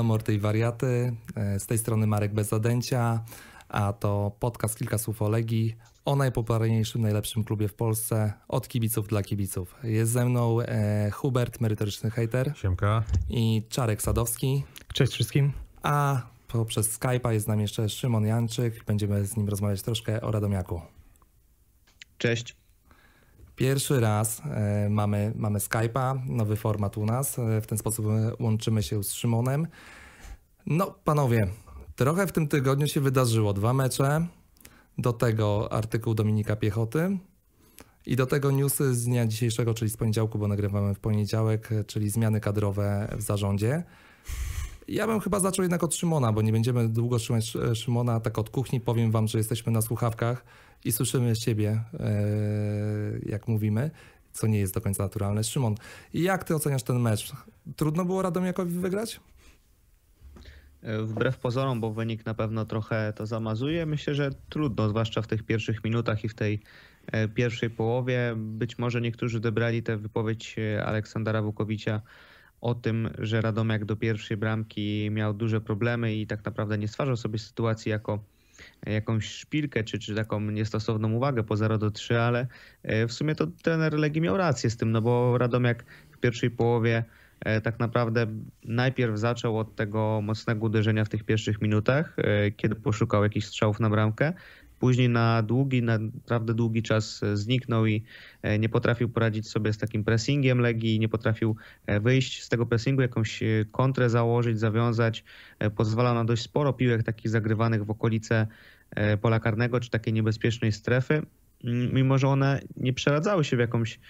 Halo Morty i Wariaty. E, z tej strony Marek bez zadęcia, a to podcast Kilka Słów o Legii o najpopularniejszym, najlepszym klubie w Polsce od kibiców dla kibiców. Jest ze mną e, Hubert, merytoryczny hater. Siemka. I Czarek Sadowski. Cześć wszystkim. A poprzez Skype'a jest z nami jeszcze Szymon Janczyk. Będziemy z nim rozmawiać troszkę o Radomiaku. Cześć. Pierwszy raz e, mamy, mamy Skype'a, nowy format u nas. E, w ten sposób łączymy się z Szymonem. No, panowie, trochę w tym tygodniu się wydarzyło. Dwa mecze, do tego artykuł Dominika Piechoty i do tego newsy z dnia dzisiejszego, czyli z poniedziałku, bo nagrywamy w poniedziałek, czyli zmiany kadrowe w zarządzie. Ja bym chyba zaczął jednak od Szymona, bo nie będziemy długo trzymać Szymona tak od kuchni. Powiem wam, że jesteśmy na słuchawkach i słyszymy siebie, e, jak mówimy, co nie jest do końca naturalne. Szymon, jak ty oceniasz ten mecz? Trudno było Radomiakowi wygrać? E, wbrew pozorom, bo wynik na pewno trochę to zamazuje. Myślę, że trudno, zwłaszcza w tych pierwszych minutach i w tej e, pierwszej połowie. Być może niektórzy odebrali tę wypowiedź Aleksandra Wukowicza o tym, że Radomiak do pierwszej bramki miał duże problemy i tak naprawdę nie stwarzał sobie sytuacji jako jakąś szpilkę czy, czy taką niestosowną uwagę po 0 do 3, ale e, w sumie to trener Legii miał rację z tym, no bo Radomiak w pierwszej połowie e, tak naprawdę najpierw zaczął od tego mocnego uderzenia w tych pierwszych minutach, e, kiedy poszukał jakichś strzałów na bramkę, Później na długi, na naprawdę długi czas e, zniknął i e, nie potrafił poradzić sobie z takim pressingiem Legii, nie potrafił e, wyjść z tego pressingu, jakąś kontrę założyć, zawiązać. Pozwalał na dość sporo piłek takich zagrywanych w okolice pola karnego czy takiej niebezpiecznej strefy mm, mimo że one nie przeradzały się w jakąś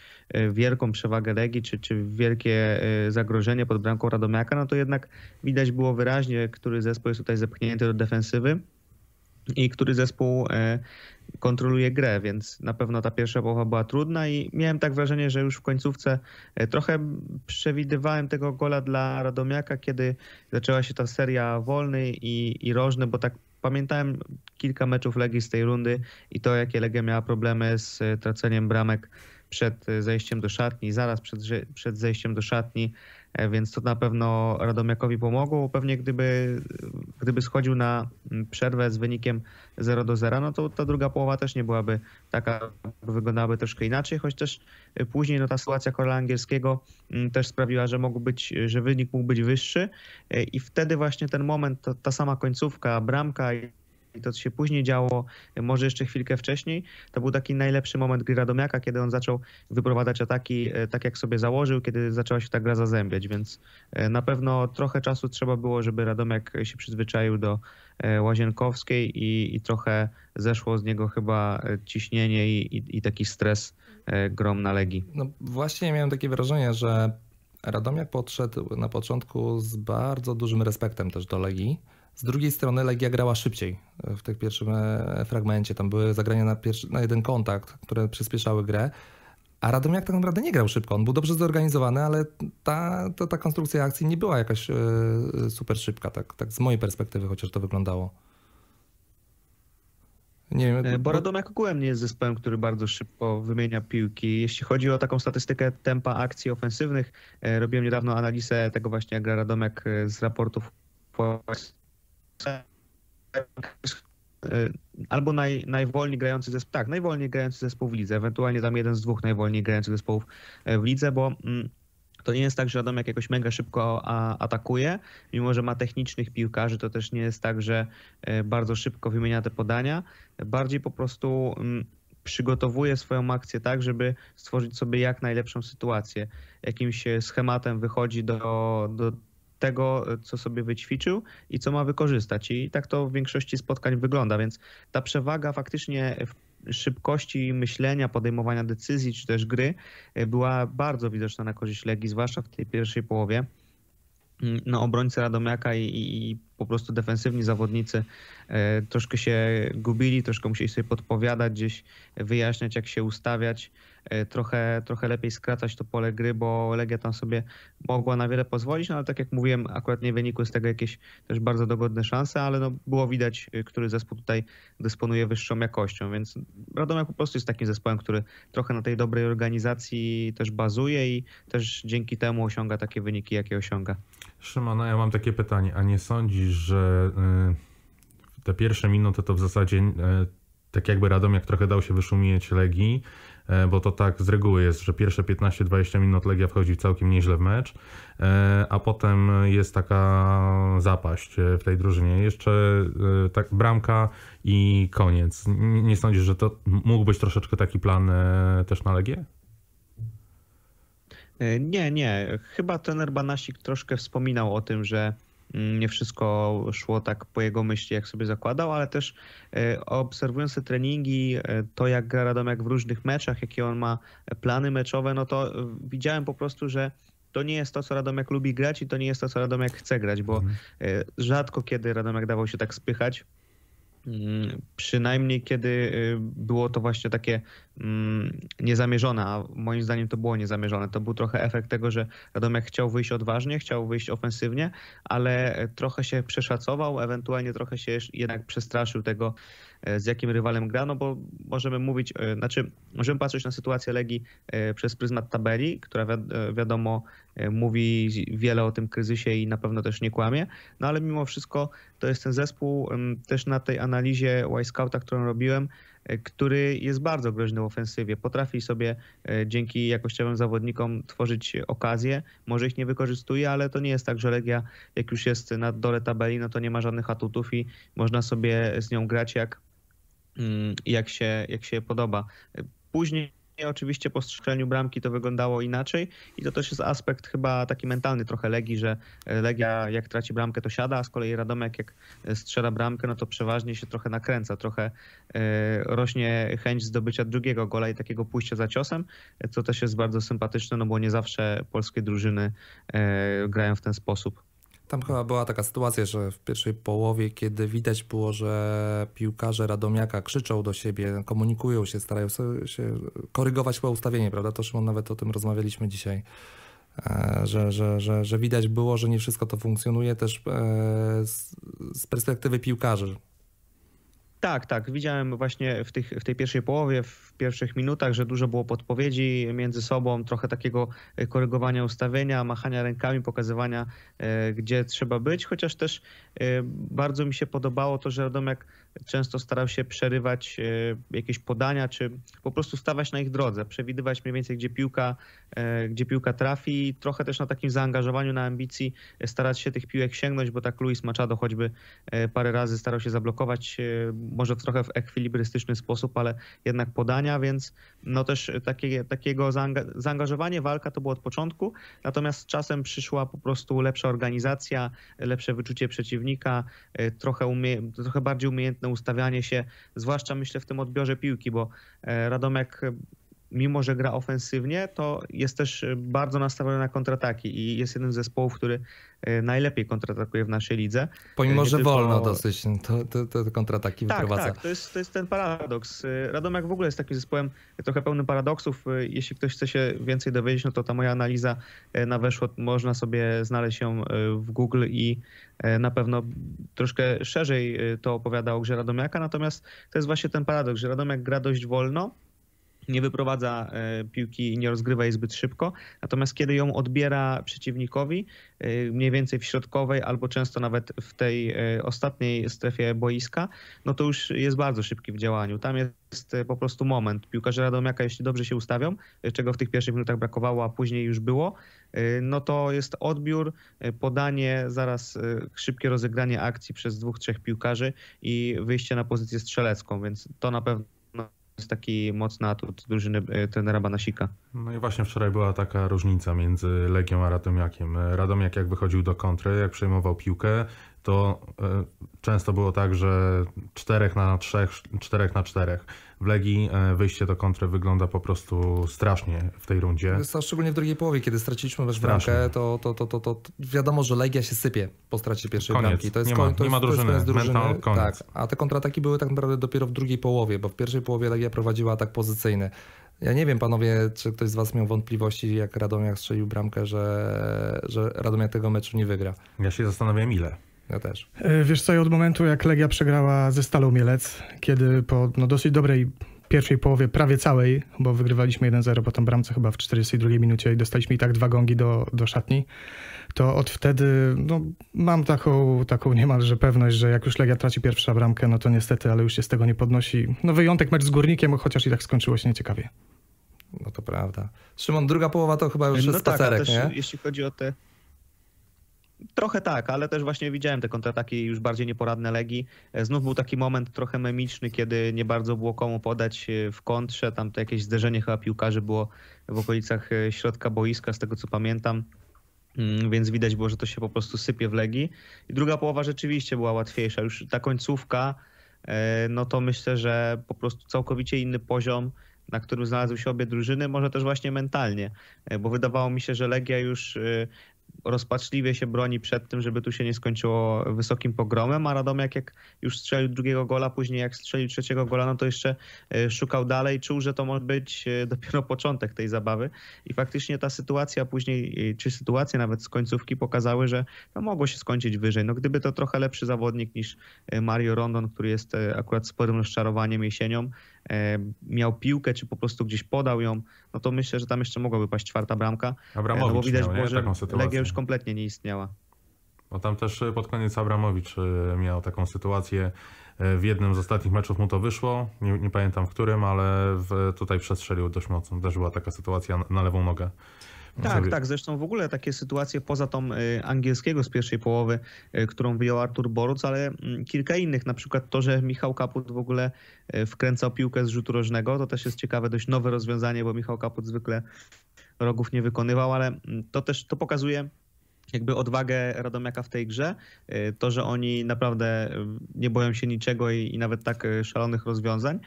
wielką przewagę Legii, czy, czy wielkie zagrożenie pod bramką Radomiaka, no to jednak widać było wyraźnie, który zespół jest tutaj zepchnięty do defensywy i który zespół e, kontroluje grę, więc na pewno ta pierwsza połowa była trudna i miałem tak wrażenie, że już w końcówce e, trochę przewidywałem tego gola dla Radomiaka, kiedy zaczęła się ta seria wolny i, i rożny, bo tak pamiętałem kilka meczów Legii z tej rundy i to, jakie Legia miała problemy z e, traceniem bramek przed zejściem do szatni, zaraz przed, przed zejściem do szatni E, więc to na pewno Radomiakowi pomogło. Pewnie gdyby, gdyby schodził na mm, przerwę z wynikiem 0 do 0, no to ta druga połowa też nie byłaby taka, wyglądałaby troszkę inaczej, choć też e, później no, ta sytuacja Karola Angielskiego mm, też sprawiła, że mógł być, że wynik mógł być wyższy e, i wtedy właśnie ten moment, ta, ta sama końcówka, bramka i to, co się później działo, może jeszcze chwilkę wcześniej, to był taki najlepszy moment gry Radomiaka, kiedy on zaczął wyprowadzać ataki e, tak, jak sobie założył, kiedy zaczęła się ta gra zazębiać, więc e, na pewno trochę czasu trzeba było, żeby Radomiak się przyzwyczaił do e, Łazienkowskiej i, i trochę zeszło z niego chyba ciśnienie i, i, i taki stres grom na Legii. No właśnie miałem takie wrażenie, że Radomiak podszedł na początku z bardzo dużym respektem też do Legii, z drugiej strony Legia grała szybciej e, w tym pierwszym e, fragmencie. Tam były zagrania na, pierwszy, na jeden kontakt, które przyspieszały grę. A Radomiak tak naprawdę nie grał szybko. On był dobrze zorganizowany, ale ta, to, ta konstrukcja akcji nie była jakaś yy, super szybka, tak, tak z mojej perspektywy chociaż to wyglądało. Nie wiem, bo, bo Radomiak ogółem nie jest zespołem, który bardzo szybko wymienia piłki. Jeśli chodzi o taką statystykę tempa akcji ofensywnych, robiłem niedawno analizę tego właśnie, jak gra Radomiak z raportów E, albo naj, najwolniej grający zespół, tak, najwolniej grający zespół w lidze, ewentualnie tam jeden z dwóch najwolniej grających zespołów e, w lidze, bo mm, to nie jest tak, że Radomiak jakoś mega szybko atakuje, mimo że ma technicznych piłkarzy, to też nie jest tak, że e, bardzo szybko wymienia te podania. Bardziej po prostu mm, przygotowuje swoją akcję tak, żeby stworzyć sobie jak najlepszą sytuację. Jakimś schematem wychodzi do, do tego, co sobie wyćwiczył i co ma wykorzystać. I tak to w większości spotkań wygląda, więc ta przewaga faktycznie w szybkości myślenia, podejmowania decyzji czy też gry e, była bardzo widoczna na korzyść Legii, zwłaszcza w tej pierwszej połowie mm, no, obrońcy Radomiaka i, i, po prostu defensywni zawodnicy e, troszkę się gubili, troszkę musieli sobie podpowiadać, gdzieś wyjaśniać, jak się ustawiać. E, trochę, trochę lepiej skracać to pole gry, bo Legia tam sobie mogła na wiele pozwolić, no ale tak jak mówiłem, akurat nie wynikły z tego jakieś też bardzo dogodne szanse, ale no było widać, e, który zespół tutaj dysponuje wyższą jakością, więc Radomiak po prostu jest takim zespołem, który trochę na tej dobrej organizacji też bazuje i też dzięki temu osiąga takie wyniki, jakie osiąga. Szymon, no ja mam takie pytanie, a nie sądzisz, że e, te pierwsze minuty to w zasadzie tak jakby Radomiak trochę dał się wyszumieć Legii, E, bo to tak z reguły jest, że pierwsze 15-20 minut Legia wchodzi całkiem nieźle w mecz, e, a potem jest taka zapaść e, w tej drużynie. Jeszcze tak bramka i koniec. Nie sądzisz, że to mógł być troszeczkę taki plan też na Legię? Nie, nie. Chyba ten Banasik troszkę wspominał o tym, że nie wszystko szło tak po jego myśli, jak sobie zakładał, ale też e, obserwując te treningi, e, to jak gra Radomek w różnych meczach, jakie on ma e, plany meczowe, no to widziałem po prostu, że to nie jest to, co Radomek lubi grać i to nie jest to, co Radomek chce grać, bo mhm. rzadko kiedy Radomek dawał się tak spychać Mm, przynajmniej kiedy y, było to właśnie takie mm, niezamierzone, a moim zdaniem to było niezamierzone. To był trochę efekt tego, że Radomiak chciał wyjść odważnie, chciał wyjść ofensywnie, ale trochę się przeszacował, ewentualnie trochę się jednak przestraszył tego E, z jakim rywalem gra, no bo możemy mówić, e, znaczy możemy patrzeć na sytuację Legii e, przez pryzmat tabeli, która wiadomo mówi wiele o tym kryzysie i na pewno też nie kłamie, no ale mimo wszystko to jest ten zespół też na tej analizie Y-Scouta, którą robiłem, który jest bardzo groźny w ofensywie. Potrafi sobie dzięki jakościowym zawodnikom tworzyć okazje, może ich nie wykorzystuje, ale to nie jest tak, że Legia jak już jest na dole tabeli, no to nie ma żadnych atutów i można sobie z nią grać jak Mm, jak się, jak się podoba. Później oczywiście po strzeleniu bramki to wyglądało inaczej i to też jest aspekt chyba taki mentalny trochę Legii, że e, Legia jak traci bramkę to siada, a z kolei Radomek jak e, strzela bramkę no to przeważnie się trochę nakręca, trochę e, rośnie chęć zdobycia drugiego gola i takiego pójścia za ciosem, co też jest bardzo sympatyczne, no bo nie zawsze polskie drużyny grają w ten sposób. Tam chyba była taka sytuacja, że w pierwszej połowie, kiedy widać było, że piłkarze Radomiaka krzyczą do siebie, komunikują się, starają się korygować chyba ustawienie, prawda? To Szymon, nawet o tym rozmawialiśmy dzisiaj, e, że, że, że, że widać było, że nie wszystko to funkcjonuje też e, z perspektywy piłkarzy, tak, tak. Widziałem właśnie w, tych, w tej pierwszej połowie, w pierwszych minutach, że dużo było podpowiedzi między sobą, trochę takiego e, korygowania ustawienia, machania rękami, pokazywania, e, gdzie trzeba być. Chociaż też e, bardzo mi się podobało to, że Radomiak często starał się przerywać e, jakieś podania, czy po prostu stawać na ich drodze, przewidywać mniej więcej, gdzie piłka, e, gdzie piłka trafi i trochę też na takim zaangażowaniu, na ambicji e, starać się tych piłek sięgnąć, bo tak Luis Machado choćby parę razy starał się zablokować, może w trochę w ekwilibrystyczny sposób, ale jednak podania, więc no też takie, takiego zaangażowanie, walka to było od początku, natomiast z czasem przyszła po prostu lepsza organizacja, lepsze wyczucie przeciwnika, trochę, umie, trochę bardziej umiejętność umiejętne ustawianie się, zwłaszcza myślę w tym odbiorze piłki, bo e, Radomek mimo że gra ofensywnie, to jest też e, bardzo nastawiony na kontrataki i jest jednym z zespołów, który e, najlepiej kontratakuje w naszej lidze. Pomimo, e, że tylko... wolno dosyć, to, to, to kontrataki tak, wyprowadza. Tak, to jest, to jest ten paradoks. Radomiak w ogóle jest takim zespołem trochę pełnym paradoksów. Jeśli ktoś chce się więcej dowiedzieć, no to ta moja analiza na weszło, można sobie znaleźć ją w Google i na pewno troszkę szerzej to opowiada o grze Radomiaka, natomiast to jest właśnie ten paradoks, że Radomiak gra dość wolno, nie wyprowadza e, piłki i nie rozgrywa jej zbyt szybko. Natomiast kiedy ją odbiera przeciwnikowi, e, mniej więcej w środkowej albo często nawet w tej e, ostatniej strefie boiska, no to już jest bardzo szybki w działaniu. Tam jest po prostu moment. Piłkarze Radomiaka, jeśli dobrze się ustawią, czego w tych pierwszych minutach brakowało, a później już było, no to jest odbiór, podanie, zaraz szybkie rozegranie akcji przez dwóch, trzech piłkarzy i wyjście na pozycję strzelecką, więc to na pewno jest taki mocny atut drużyny e, trenera Banasika. No i właśnie wczoraj była taka różnica między Legią a Radomiakiem. E, Radomiak jak wychodził do kontry, jak przejmował piłkę, to e, często było tak, że 4 na 3, 4 na 4. W Legii e, wyjście do kontry wygląda po prostu strasznie w tej rundzie. Szczególnie w drugiej połowie, kiedy straciliśmy też bramkę, to, to, to, to, to wiadomo, że Legia się sypie po stracie pierwszej koniec. bramki. To jest nie ma, koń, to nie jest, ma drużyny, to jest drużyny. Mental, koniec. Tak, a te kontrataki były tak naprawdę dopiero w drugiej połowie, bo w pierwszej połowie Legia prowadziła atak pozycyjny. Ja nie wiem, panowie, czy ktoś z was miał wątpliwości, jak Radomiak strzelił bramkę, że, że Radomiak tego meczu nie wygra. Ja się zastanawiam ile. Ja też. E, wiesz co, ja od momentu jak Legia przegrała ze Stalą Mielec, kiedy po no, dosyć dobrej pierwszej połowie, prawie całej, bo wygrywaliśmy 1-0 po tam bramce chyba w 42 minucie i dostaliśmy i tak dwa gongi do, do szatni, to od wtedy no, mam taką, taką niemalże pewność, że jak już Legia traci pierwszą bramkę, no to niestety, ale już się z tego nie podnosi. No wyjątek mecz z Górnikiem, chociaż i tak skończyło się nieciekawie. No to prawda. Szymon, druga połowa to chyba już e, no tak, spacerek, tak, też, nie? Jeśli chodzi o te Trochę tak, ale też właśnie widziałem te kontrataki już bardziej nieporadne legi. E, znów był taki moment trochę memiczny, kiedy nie bardzo było komu podać e, w kontrze. Tam to jakieś zderzenie chyba piłkarzy było w okolicach e, środka boiska, z tego co pamiętam. Mm, więc widać było, że to się po prostu sypie w legi. I druga połowa rzeczywiście była łatwiejsza. Już ta końcówka, no to myślę, że po prostu całkowicie inny poziom na którym znalazły się obie drużyny, może też właśnie mentalnie, bo wydawało mi się, że Legia już rozpaczliwie się broni przed tym, żeby tu się nie skończyło wysokim pogromem, a Radomiak jak już strzelił drugiego gola, później jak strzelił trzeciego gola, no to jeszcze e, szukał dalej, czuł, że to może być e, dopiero początek tej zabawy i faktycznie ta sytuacja później, e, czy sytuacje nawet z końcówki pokazały, że to mogło się skończyć wyżej. No gdyby to trochę lepszy zawodnik niż Mario Rondon, który jest akurat sporym rozczarowaniem jesienią, E, miał piłkę, czy po prostu gdzieś podał ją, no to myślę, że tam jeszcze mogłaby paść czwarta bramka. Abramowicz e, no bo widać miał, było, że Legia już kompletnie nie istniała. No tam też e, pod koniec Abramowicz miał taką sytuację. W jednym z ostatnich meczów mu to wyszło, nie, nie pamiętam w którym, ale w, tutaj przestrzelił dość mocno. Też była taka sytuacja na lewą nogę. Tak, tak. Zresztą w ogóle takie sytuacje poza tą y, angielskiego z pierwszej połowy, y, którą wyjął Artur Boruc, ale mm, kilka innych. Na przykład to, że Michał Kaput w ogóle y, wkręcał piłkę z rzutu rożnego, to też jest ciekawe, dość nowe rozwiązanie, bo Michał Kaput zwykle rogów nie wykonywał, ale mm, to też to pokazuje jakby odwagę Radomiaka w tej grze. To, że oni naprawdę nie boją się niczego i, i nawet tak szalonych rozwiązań.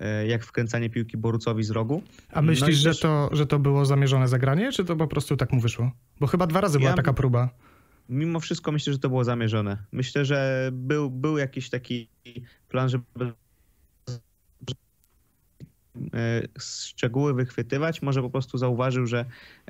E, jak wkręcanie piłki Borucowi z rogu. A myślisz, no że, to, że to było zamierzone zagranie, czy to po prostu tak mu wyszło? Bo chyba dwa razy ja... była taka próba. Mimo wszystko myślę, że to było zamierzone. Myślę, że był, był jakiś taki plan, żeby E, szczegóły wychwytywać. Może po prostu zauważył, że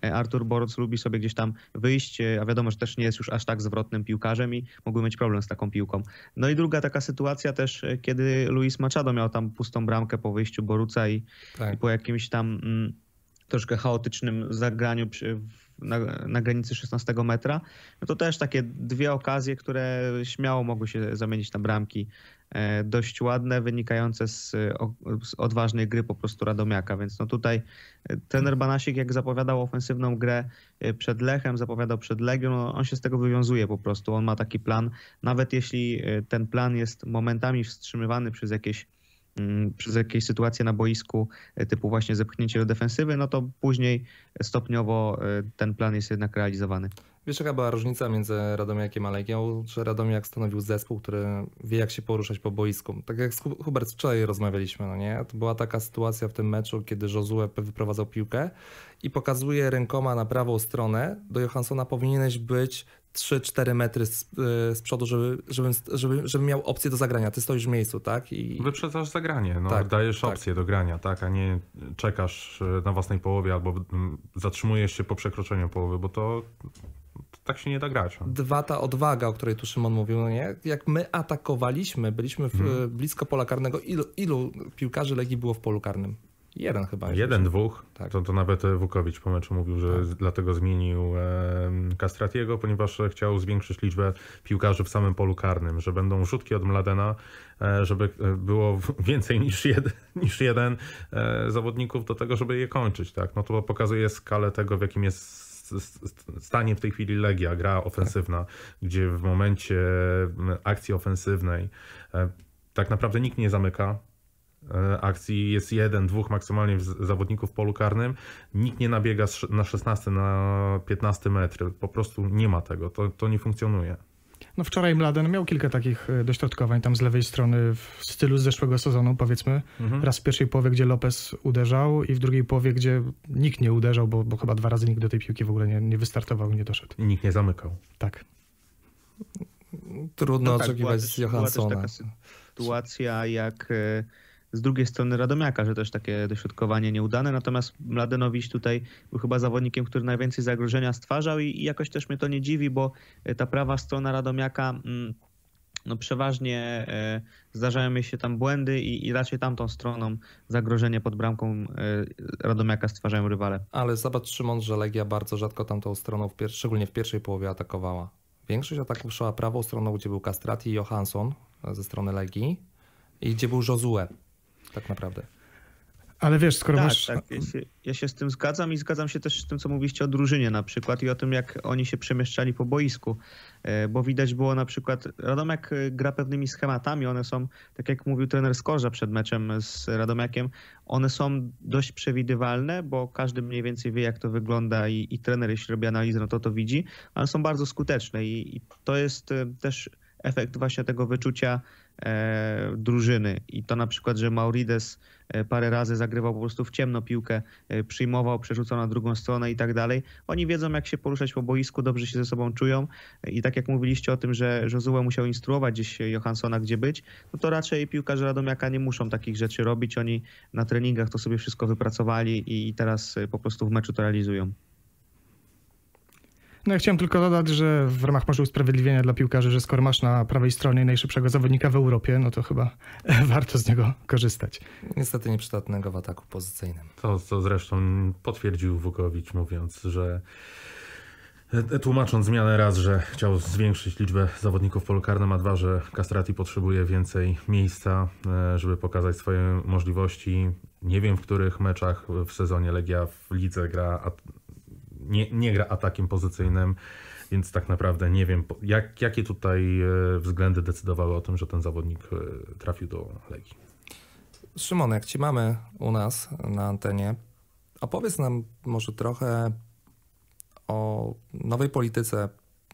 e, Artur Boruc lubi sobie gdzieś tam wyjść, e, a wiadomo, że też nie jest już aż tak zwrotnym piłkarzem i mógłby mieć problem z taką piłką. No i druga taka sytuacja też, kiedy Luis Machado miał tam pustą bramkę po wyjściu Boruca i, tak. i po jakimś tam mm, troszkę chaotycznym zagraniu przy, na, na, granicy 16 metra, no to też takie dwie okazje, które śmiało mogły się zamienić na bramki E, dość ładne, wynikające z, z, odważnej gry po prostu Radomiaka. Więc no tutaj e, trener Banasik, jak zapowiadał ofensywną grę e, przed Lechem, zapowiadał przed Legią, no on się z tego wywiązuje po prostu. On ma taki plan, nawet jeśli ten plan jest momentami wstrzymywany przez jakieś mm, przez jakieś sytuacje na boisku, typu właśnie zepchnięcie do defensywy, no to później stopniowo ten plan jest jednak realizowany. Wiesz, jaka była różnica między Radomiakiem a Legią? Że Radomiak stanowił zespół, który wie, jak się poruszać po boisku. Tak jak z Hubert wczoraj rozmawialiśmy, no nie? To była taka sytuacja w tym meczu, kiedy Josue wyprowadzał piłkę i pokazuje rękoma na prawą stronę. Do Johanssona powinieneś być 3-4 metry z, e, z przodu, żeby, żeby, żeby, żeby miał opcję do zagrania. Ty stoisz w miejscu, tak? I... Wyprzedzasz zagranie, no, tak, dajesz tak. opcję do grania, tak, a nie czekasz e, na własnej połowie albo zatrzymujesz się po przekroczeniu połowy, bo to tak się nie da grać. No. Dwa, ta odwaga, o której tu Szymon mówił, no nie? jak my atakowaliśmy, byliśmy w, hmm. blisko pola karnego, ilu, ilu piłkarzy Legii było w polu karnym? Jeden chyba. Jeden, dwóch. Tak. To, to nawet e, Wukowicz po meczu mówił, że tak. dlatego zmienił e, Castratiego, ponieważ chciał zwiększyć liczbę piłkarzy w samym polu karnym, że będą rzutki od Mladena, e, żeby e, było więcej niż jeden, niż jeden e, zawodników do tego, żeby je kończyć. Tak? No to pokazuje skalę tego, w jakim jest stanie w tej chwili Legia, gra tak. ofensywna, gdzie w momencie akcji ofensywnej e, tak naprawdę nikt nie zamyka, e, akcji jest jeden, dwóch maksymalnie zawodników w polu karnym. Nikt nie nabiega na 16, na 15 metry Po prostu nie ma tego. To, to nie funkcjonuje. No wczoraj Mladen miał kilka takich e, dośrodkowań tam z lewej strony w stylu z zeszłego sezonu powiedzmy. Mhm. Raz w pierwszej połowie, gdzie Lopez uderzał i w drugiej połowie, gdzie nikt nie uderzał, bo, bo chyba dwa razy nikt do tej piłki w ogóle nie, nie wystartował, nie doszedł. I nikt nie zamykał. Tak. Trudno no tak, oczekiwać z Johanssona. Była też taka sytuacja jak e, z drugiej strony Radomiaka, że też takie dośrodkowanie nieudane. Natomiast Mladenowicz tutaj był chyba zawodnikiem, który najwięcej zagrożenia stwarzał i, i jakoś też mnie to nie dziwi, bo e, ta prawa strona Radomiaka. Mm, no przeważnie e, zdarzają mi się tam błędy i, i raczej tamtą stroną zagrożenie pod bramką e, Radomiaka stwarzają rywale. Ale zobacz Szymon, że Legia bardzo rzadko tamtą stroną, w pier- szczególnie w pierwszej połowie atakowała. Większość ataków szła prawą stroną, gdzie był Castrati i Johansson ze strony Legii i gdzie był Josue tak naprawdę. Ale wiesz, skoro tak, masz... Tak, ja się, ja się, z tym zgadzam i zgadzam się też z tym, co mówiście o drużynie na przykład i o tym, jak oni się przemieszczali po boisku, e, bo widać było na przykład, Radomiak e, gra pewnymi schematami, one są, tak jak mówił trener Skorza przed meczem z Radomiakiem, one są dość przewidywalne, bo każdy mniej więcej wie, jak to wygląda i, i trener, jeśli robi analizę, no to to widzi, ale są bardzo skuteczne i, i to jest e, też efekt właśnie tego wyczucia E, drużyny. I to na przykład, że Maurides e, parę razy zagrywał po prostu w ciemno piłkę, e, przyjmował, przerzucał na drugą stronę i tak dalej. Oni wiedzą, jak się poruszać po boisku, dobrze się ze sobą czują i tak jak mówiliście o tym, że Josue musiał instruować gdzieś Johanssona, gdzie być, no to raczej piłkarze Radomiaka nie muszą takich rzeczy robić. Oni na treningach to sobie wszystko wypracowali i teraz po prostu w meczu to realizują. No ja chciałem tylko dodać, że w ramach może usprawiedliwienia dla piłkarzy, że skoro masz na prawej stronie najszybszego zawodnika w Europie, no to chyba warto z niego korzystać. Niestety nieprzydatnego w ataku pozycyjnym. To, co zresztą potwierdził Wukowicz mówiąc, że e, tłumacząc zmianę raz, że chciał zwiększyć liczbę zawodników w polu karnym, a dwa, że Castrati potrzebuje więcej miejsca, e, żeby pokazać swoje możliwości. Nie wiem, w których meczach w sezonie Legia w lidze gra nie, nie gra atakiem pozycyjnym, więc tak naprawdę nie wiem, jak, jakie tutaj e, względy decydowały o tym, że ten zawodnik e, trafił do Legii. Szymon, jak ci mamy u nas na antenie, opowiedz nam może trochę o nowej polityce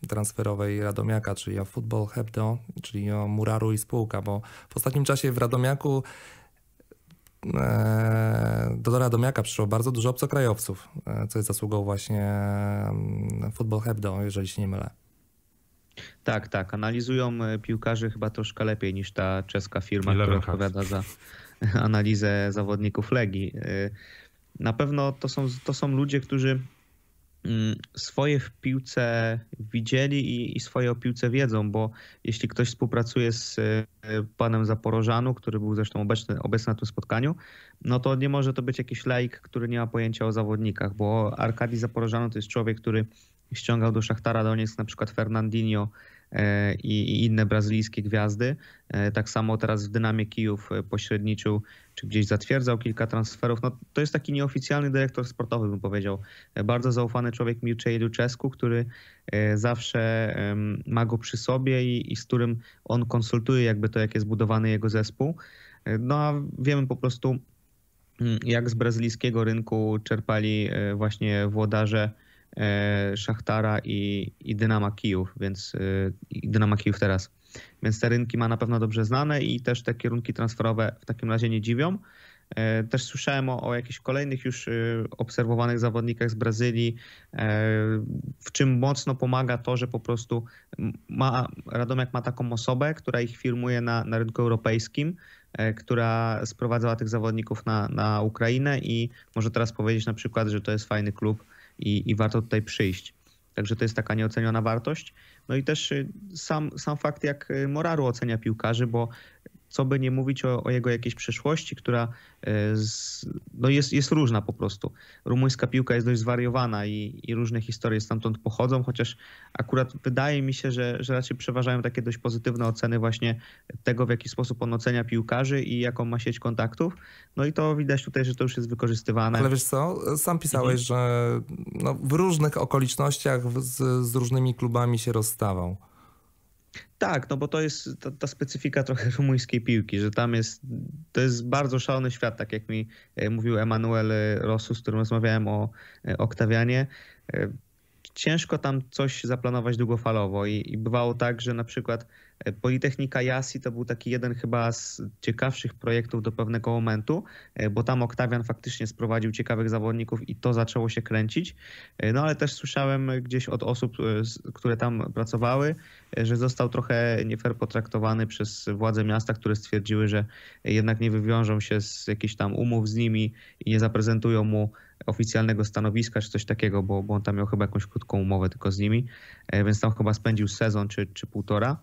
transferowej Radomiaka, czyli o Football Hebdo, czyli o Muraru i spółka, bo w ostatnim czasie w Radomiaku E, do Domiaka przyszło bardzo dużo obcokrajowców, e, co jest zasługą właśnie mm, Football Hebdo, jeżeli się nie mylę. Tak, tak. Analizują e, piłkarzy chyba troszkę lepiej niż ta czeska firma, która odpowiada za analizę zawodników Legii. Na pewno to są, to są ludzie, którzy Mm, swoje w piłce widzieli i, i, swoje o piłce wiedzą, bo jeśli ktoś współpracuje z e, panem Zaporożanu, który był zresztą obecny, obecny na tym spotkaniu, no to nie może to być jakiś laik, który nie ma pojęcia o zawodnikach, bo Arkadi Zaporożanu to jest człowiek, który ściągał do Szachtara Donieck na przykład Fernandinho e, i, i inne brazylijskie gwiazdy. E, tak samo teraz w Dynamie Kijów pośredniczył czy gdzieś zatwierdzał kilka transferów. No, to jest taki nieoficjalny dyrektor sportowy, bym powiedział. Bardzo zaufany człowiek Mircea Luczesku, który e, zawsze ma go przy sobie i, i z którym on konsultuje jakby to, jak jest budowany jego zespół. E, no a wiemy po prostu, mm, jak z brazylijskiego rynku czerpali e, właśnie włodarze Szachtara i, i Dynama Kijów, więc i Dynama Kijów teraz więc te rynki ma na pewno dobrze znane i też te kierunki transferowe w takim razie nie dziwią. E, też słyszałem o, o jakichś kolejnych już e, obserwowanych zawodnikach z Brazylii, e, w czym mocno pomaga to, że po prostu ma, Radomiak ma taką osobę, która ich firmuje na, na rynku europejskim, która sprowadzała tych zawodników na, na Ukrainę i może teraz powiedzieć na przykład, że to jest fajny klub i, i warto tutaj przyjść. Także to jest taka nieoceniona wartość. No i też y, sam, sam fakt, jak y, Moraru ocenia piłkarzy, bo co by nie mówić o, o jego jakiejś przeszłości, która e, z, no jest, jest różna po prostu. Rumuńska piłka jest dość zwariowana i, i różne historie stamtąd pochodzą, chociaż akurat wydaje mi się, że, że raczej przeważają takie dość pozytywne oceny właśnie tego, w jaki sposób on ocenia piłkarzy i jaką ma sieć kontaktów. No i to widać tutaj, że to już jest wykorzystywane. Ale wiesz co, sam pisałeś, mhm. że no w różnych okolicznościach z, z różnymi klubami się rozstawał. Tak, no bo to jest ta, ta, specyfika trochę rumuńskiej piłki, że tam jest, to jest bardzo szalony świat, tak jak mi e, mówił Emanuel Rosu, z którym rozmawiałem o e, Oktawianie. E, ciężko tam coś zaplanować długofalowo i, i bywało tak, że na przykład E, Politechnika Jasi to był taki jeden chyba z ciekawszych projektów do pewnego momentu, e, bo tam Oktawian faktycznie sprowadził ciekawych zawodników i to zaczęło się kręcić. E, no ale też słyszałem gdzieś od osób, które tam pracowały, że został trochę nie fair potraktowany przez władze miasta, które stwierdziły, że jednak nie wywiążą się z jakichś tam umów z nimi i nie zaprezentują mu oficjalnego stanowiska czy coś takiego, bo, bo on tam miał chyba jakąś krótką umowę tylko z nimi, więc tam chyba spędził sezon czy, czy półtora.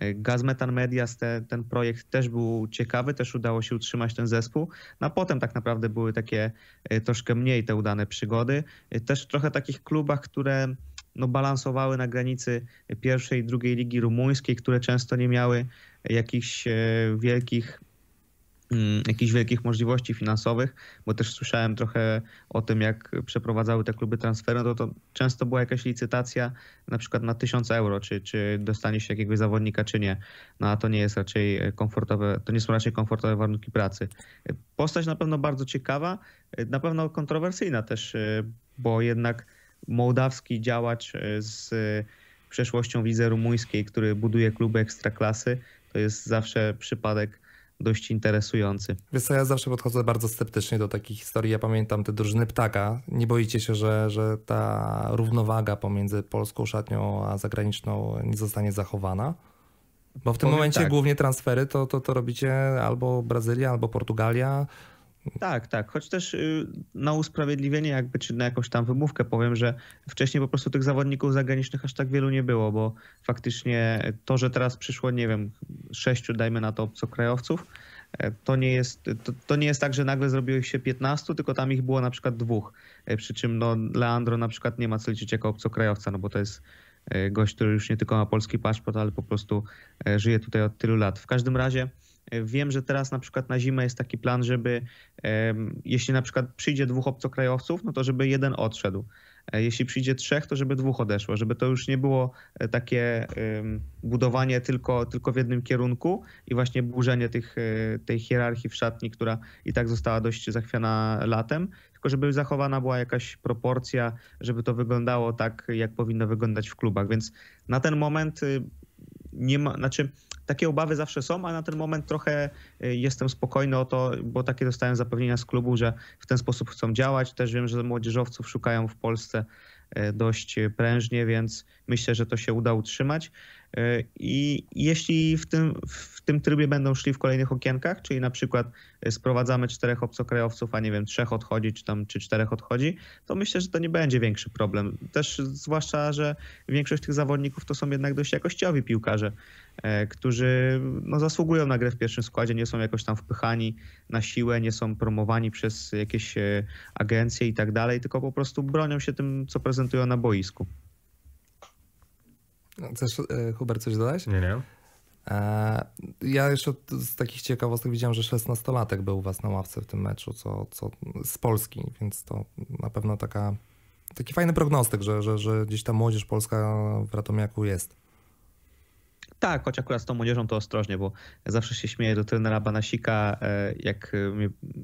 E, Gazmetan Medias, te, ten projekt też był ciekawy, też udało się utrzymać ten zespół. No a potem tak naprawdę były takie e, troszkę mniej te udane przygody. E, też w trochę takich klubach, które no, balansowały na granicy pierwszej i drugiej ligi rumuńskiej, które często nie miały jakichś wielkich Mm, jakichś wielkich możliwości finansowych, bo też słyszałem trochę o tym, jak przeprowadzały te kluby transfery, no to, to często była jakaś licytacja na przykład na 1000 euro, czy, czy dostanie się jakiegoś zawodnika, czy nie. No a to nie jest raczej komfortowe, to nie są raczej komfortowe warunki pracy. Postać na pewno bardzo ciekawa, na pewno kontrowersyjna też, bo jednak mołdawski działacz z przeszłością widzę rumuńskiej, który buduje kluby ekstraklasy, to jest zawsze przypadek dość interesujący. Wiesz co, ja zawsze podchodzę bardzo sceptycznie do takich historii. Ja pamiętam te drużyny Ptaka. Nie boicie się, że, że ta równowaga pomiędzy polską szatnią a zagraniczną nie zostanie zachowana? Bo w tym Powiem momencie tak. głównie transfery to, to, to robicie albo Brazylia, albo Portugalia, tak, tak. Choć też y, na usprawiedliwienie jakby, czy na jakąś tam wymówkę powiem, że wcześniej po prostu tych zawodników zagranicznych aż tak wielu nie było, bo faktycznie to, że teraz przyszło, nie wiem, sześciu, dajmy na to obcokrajowców, e, to nie jest, to, to, nie jest tak, że nagle zrobiło ich się 15, tylko tam ich było na przykład dwóch. E, przy czym no, Leandro na przykład nie ma co liczyć jako obcokrajowca, no bo to jest e, gość, który już nie tylko ma polski paszport, ale po prostu żyje tutaj od tylu lat. W każdym razie E, wiem, że teraz na przykład na zimę jest taki plan, żeby jeśli na przykład przyjdzie dwóch obcokrajowców, no to żeby jeden odszedł. E, jeśli przyjdzie trzech, to żeby dwóch odeszło, żeby to już nie było e, takie budowanie tylko, tylko w jednym kierunku i właśnie burzenie tych, tej hierarchii w szatni, która i tak została dość zachwiana latem, tylko żeby zachowana była jakaś proporcja, żeby to wyglądało tak, jak powinno wyglądać w klubach. Więc na ten moment y, nie ma, znaczy takie obawy zawsze są, a na ten moment trochę y, jestem spokojny o to, bo takie dostałem zapewnienia z klubu, że w ten sposób chcą działać. Też wiem, że młodzieżowców szukają w Polsce y, dość prężnie, więc myślę, że to się uda utrzymać. E, I jeśli w tym, w tym trybie będą szli w kolejnych okienkach, czyli na przykład e, sprowadzamy czterech obcokrajowców, a nie wiem, trzech odchodzi, czy tam, czy czterech odchodzi, to myślę, że to nie będzie większy problem. Też zwłaszcza, że większość tych zawodników to są jednak dość jakościowi piłkarze, e, którzy no, zasługują na grę w pierwszym składzie, nie są jakoś tam wpychani na siłę, nie są promowani przez jakieś agencje i tak dalej, tylko po prostu bronią się tym, co prezentują na boisku. Chcesz, e, Hubert, coś dodać? Nie, nie. E, ja jeszcze z takich ciekawostek widziałem, że 16-latek był u was na ławce w tym meczu, co, co z Polski, więc to na pewno taka, taki fajny prognostyk, że, że, że gdzieś ta młodzież polska w Ratomiaku jest. Tak, choć akurat z tą młodzieżą to ostrożnie, bo zawsze się śmieję do trenera Banasika, e, jak,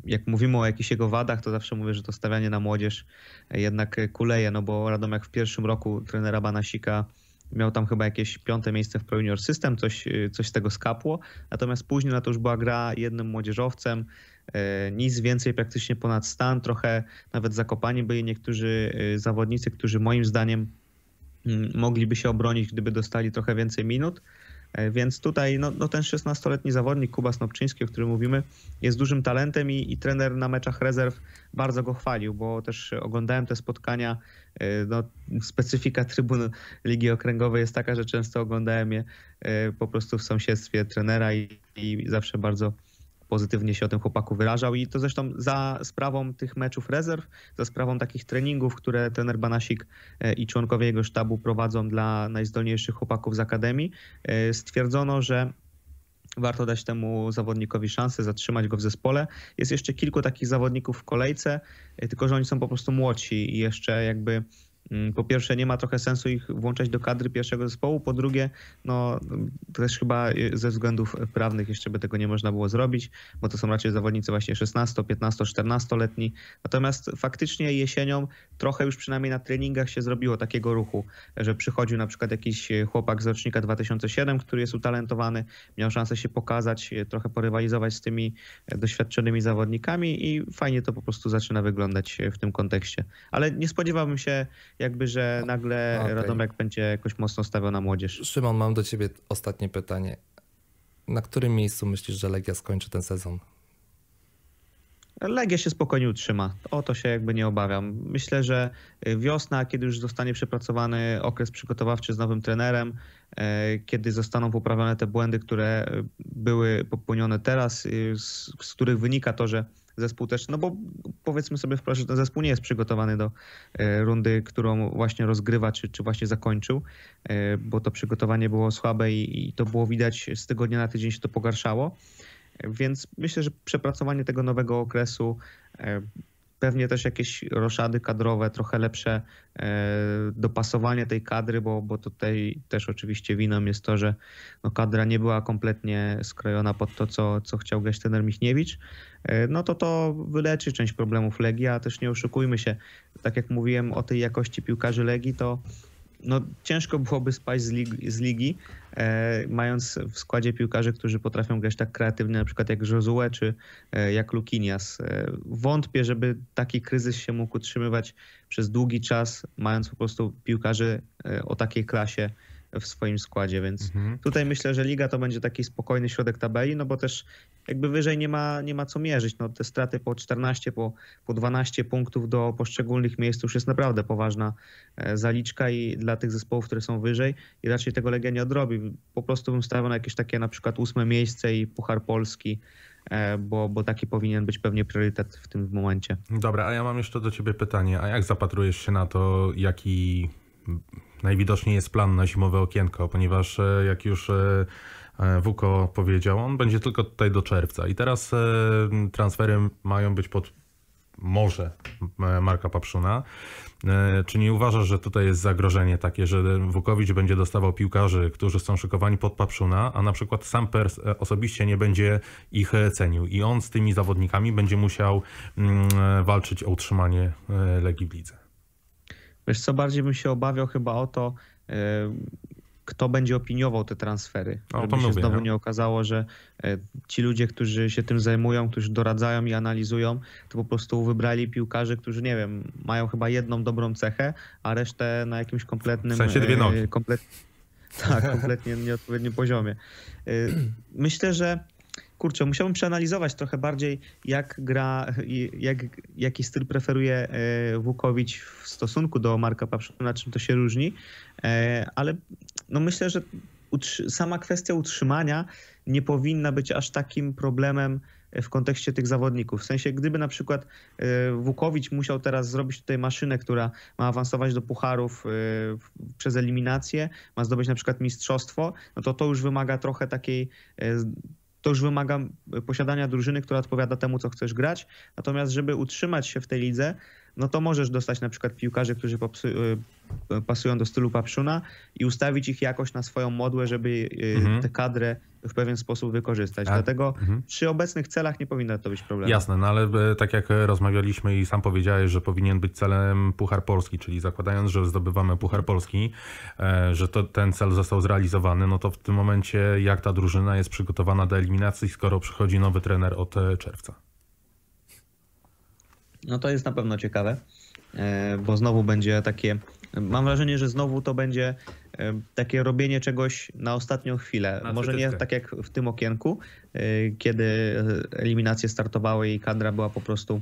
jak mówimy o jakichś jego wadach, to zawsze mówię, że to stawianie na młodzież jednak kuleje, no bo Radom jak w pierwszym roku trenera Banasika miał tam chyba jakieś piąte miejsce w Pro Junior System, coś, y, coś z tego skapło. Natomiast później na to już była gra jednym młodzieżowcem, y, nic więcej praktycznie ponad stan, trochę nawet zakopani byli niektórzy y, zawodnicy, którzy moim zdaniem mm, mogliby się obronić, gdyby dostali trochę więcej minut. E, więc tutaj no, no ten 16-letni zawodnik Kuba Snopczyński, o którym mówimy, jest dużym talentem i, i, trener na meczach rezerw bardzo go chwalił, bo też oglądałem te spotkania. E, no, specyfika trybun Ligi Okręgowej jest taka, że często oglądałem je e, po prostu w sąsiedztwie trenera i, i zawsze bardzo pozytywnie się o tym chłopaku wyrażał i to zresztą za sprawą tych meczów rezerw, za sprawą takich treningów, które trener Banasik e, i członkowie jego sztabu prowadzą dla najzdolniejszych chłopaków z Akademii, e, stwierdzono, że warto dać temu zawodnikowi szansę, zatrzymać go w zespole. Jest jeszcze kilku takich zawodników w kolejce, e, tylko że oni są po prostu młodsi i jeszcze jakby Mm, po pierwsze nie ma trochę sensu ich włączać do kadry pierwszego zespołu, po drugie no też chyba y, ze względów prawnych jeszcze by tego nie można było zrobić, bo to są raczej zawodnicy właśnie 16, 15, 14 letni, natomiast faktycznie jesienią trochę już przynajmniej na treningach się zrobiło takiego ruchu, że przychodził na przykład jakiś y, chłopak z rocznika 2007, który jest utalentowany, miał szansę się pokazać, y, trochę porywalizować z tymi doświadczonymi zawodnikami i fajnie to po prostu zaczyna wyglądać w tym kontekście, ale nie spodziewałbym się jakby, że nagle okay. Radomek będzie jakoś mocno stawiał na młodzież. Szymon, mam do ciebie ostatnie pytanie. Na którym miejscu myślisz, że Legia skończy ten sezon? Legia się spokojnie utrzyma. O to się jakby nie obawiam. Myślę, że y, wiosna, kiedy już zostanie przepracowany okres przygotowawczy z nowym trenerem, y, kiedy zostaną poprawione te błędy, które y, były popełnione teraz, z, których wynika to, że zespół też, no bo powiedzmy sobie wprost, że ten zespół nie jest przygotowany do e, rundy, którą właśnie rozgrywa, czy, czy właśnie zakończył, e, bo to przygotowanie było słabe i, i to było widać z tygodnia na tydzień się to pogarszało. E, więc myślę, że przepracowanie tego nowego okresu, pewnie też jakieś roszady kadrowe, trochę lepsze e, dopasowanie tej kadry, bo, bo tutaj też oczywiście winą jest to, że no kadra nie była kompletnie skrojona pod to, co, co chciał grać Michniewicz, e, no to to wyleczy część problemów Legii, a też nie oszukujmy się, tak jak mówiłem o tej jakości piłkarzy Legii, to no, ciężko byłoby spaść z ligi, z ligi e, mając w składzie piłkarzy, którzy potrafią grać tak kreatywnie, na przykład jak Josue czy e, jak Lukinias. E, wątpię, żeby taki kryzys się mógł utrzymywać przez długi czas, mając po prostu piłkarzy e, o takiej klasie w swoim składzie, więc mhm. tutaj myślę, że liga to będzie taki spokojny środek tabeli, no bo też jakby wyżej nie ma, nie ma co mierzyć. No te straty po 14, po, po 12 punktów do poszczególnych miejsc już jest naprawdę poważna e, zaliczka i dla tych zespołów, które są wyżej i raczej tego Legia nie odrobi. Po prostu bym stawiał na jakieś takie na przykład ósme miejsce i Puchar Polski, e, bo, bo taki powinien być pewnie priorytet w tym momencie. Dobra, a ja mam jeszcze do ciebie pytanie. A jak zapatrujesz się na to, jaki najwidoczniej jest plan na zimowe okienko, ponieważ e, jak już e, e, Wuko powiedział, on będzie tylko tutaj do czerwca. I teraz transfery mają być pod może Marka Papszuna. Czy nie uważasz, że tutaj jest zagrożenie takie, że Wukowicz będzie dostawał piłkarzy, którzy są szykowani pod Papszuna, a na przykład sam Pers osobiście nie będzie ich cenił i on z tymi zawodnikami będzie musiał mm, walczyć o utrzymanie Legii w lidze? Wiesz co, bardziej bym się obawiał chyba o to, e, kto będzie opiniował te transfery. O, no, to się mówię, znowu nie? No. nie okazało, że e, ci ludzie, którzy się tym zajmują, którzy doradzają i analizują, to po prostu wybrali piłkarzy, którzy nie wiem, mają chyba jedną dobrą cechę, a resztę na jakimś kompletnym... W sensie dwie e, nogi. Komplet... Tak, kompletnie nieodpowiednim poziomie. Myślę, że kurczę, musiałbym przeanalizować trochę bardziej, jak gra, jak, jaki styl preferuje e, Wukowicz w stosunku do Marka Papszuna, na czym to się różni, e, ale no myślę, że sama kwestia utrzymania nie powinna być aż takim problemem w kontekście tych zawodników. W sensie, gdyby na przykład e, Wukowicz musiał teraz zrobić tutaj maszynę, która ma awansować do pucharów przez eliminację, ma zdobyć na przykład mistrzostwo, no to to już wymaga trochę takiej to już wymaga e, posiadania drużyny, która odpowiada temu, co chcesz grać. Natomiast, żeby utrzymać się w tej lidze, no to możesz dostać na przykład piłkarzy, którzy y, y, pasują do stylu Papszuna i ustawić ich jakoś na swoją modłę, żeby y, mhm. tę kadrę w pewien sposób wykorzystać. Dlatego mhm. przy obecnych celach nie powinno to być problemem. Jasne, no ale e, tak jak e, rozmawialiśmy i sam powiedziałeś, że powinien być celem Puchar Polski, czyli zakładając, że zdobywamy Puchar Polski, e, że to, ten cel został zrealizowany, no to w tym momencie jak ta drużyna jest przygotowana do eliminacji, skoro przychodzi nowy trener od czerwca? No to jest na pewno ciekawe, e, bo znowu będzie takie. Mam wrażenie, że znowu to będzie e, takie robienie czegoś na ostatnią chwilę. Na Może nie tak jak w tym okienku, e, kiedy eliminacje startowały i kadra była po prostu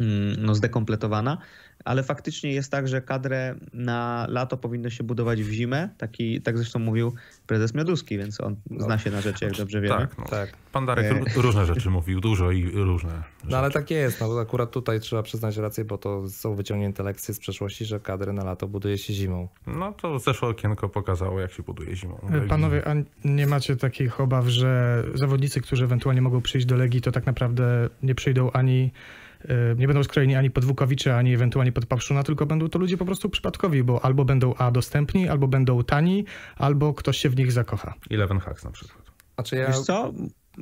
mm, no, zdekompletowana ale faktycznie jest tak, że kadrę na lato powinno się budować w zimę. Taki, tak zresztą mówił prezes Mioduski, więc on no. zna się na rzeczy, jak dobrze wiemy. Tak, no. tak. Pan Darek e. różne rzeczy mówił, dużo i różne. Rzeczy. No ale tak jest. No, akurat tutaj trzeba przyznać rację, bo to są wyciągnięte lekcje z przeszłości, że kadrę na lato buduje się zimą. No to zeszłe okienko pokazało, jak się buduje zimą. E, panowie, a nie macie takich obaw, że zawodnicy, którzy ewentualnie mogą przyjść do Legii, to tak naprawdę nie przyjdą ani E, nie będą skrojeni ani pod Wukowicze, ani ewentualnie pod Papszuna, tylko będą to ludzie po prostu przypadkowi, bo albo będą A dostępni, albo będą tani, albo ktoś się w nich zakocha. I Eleven Hacks na przykład. A czy ja... Wiesz co?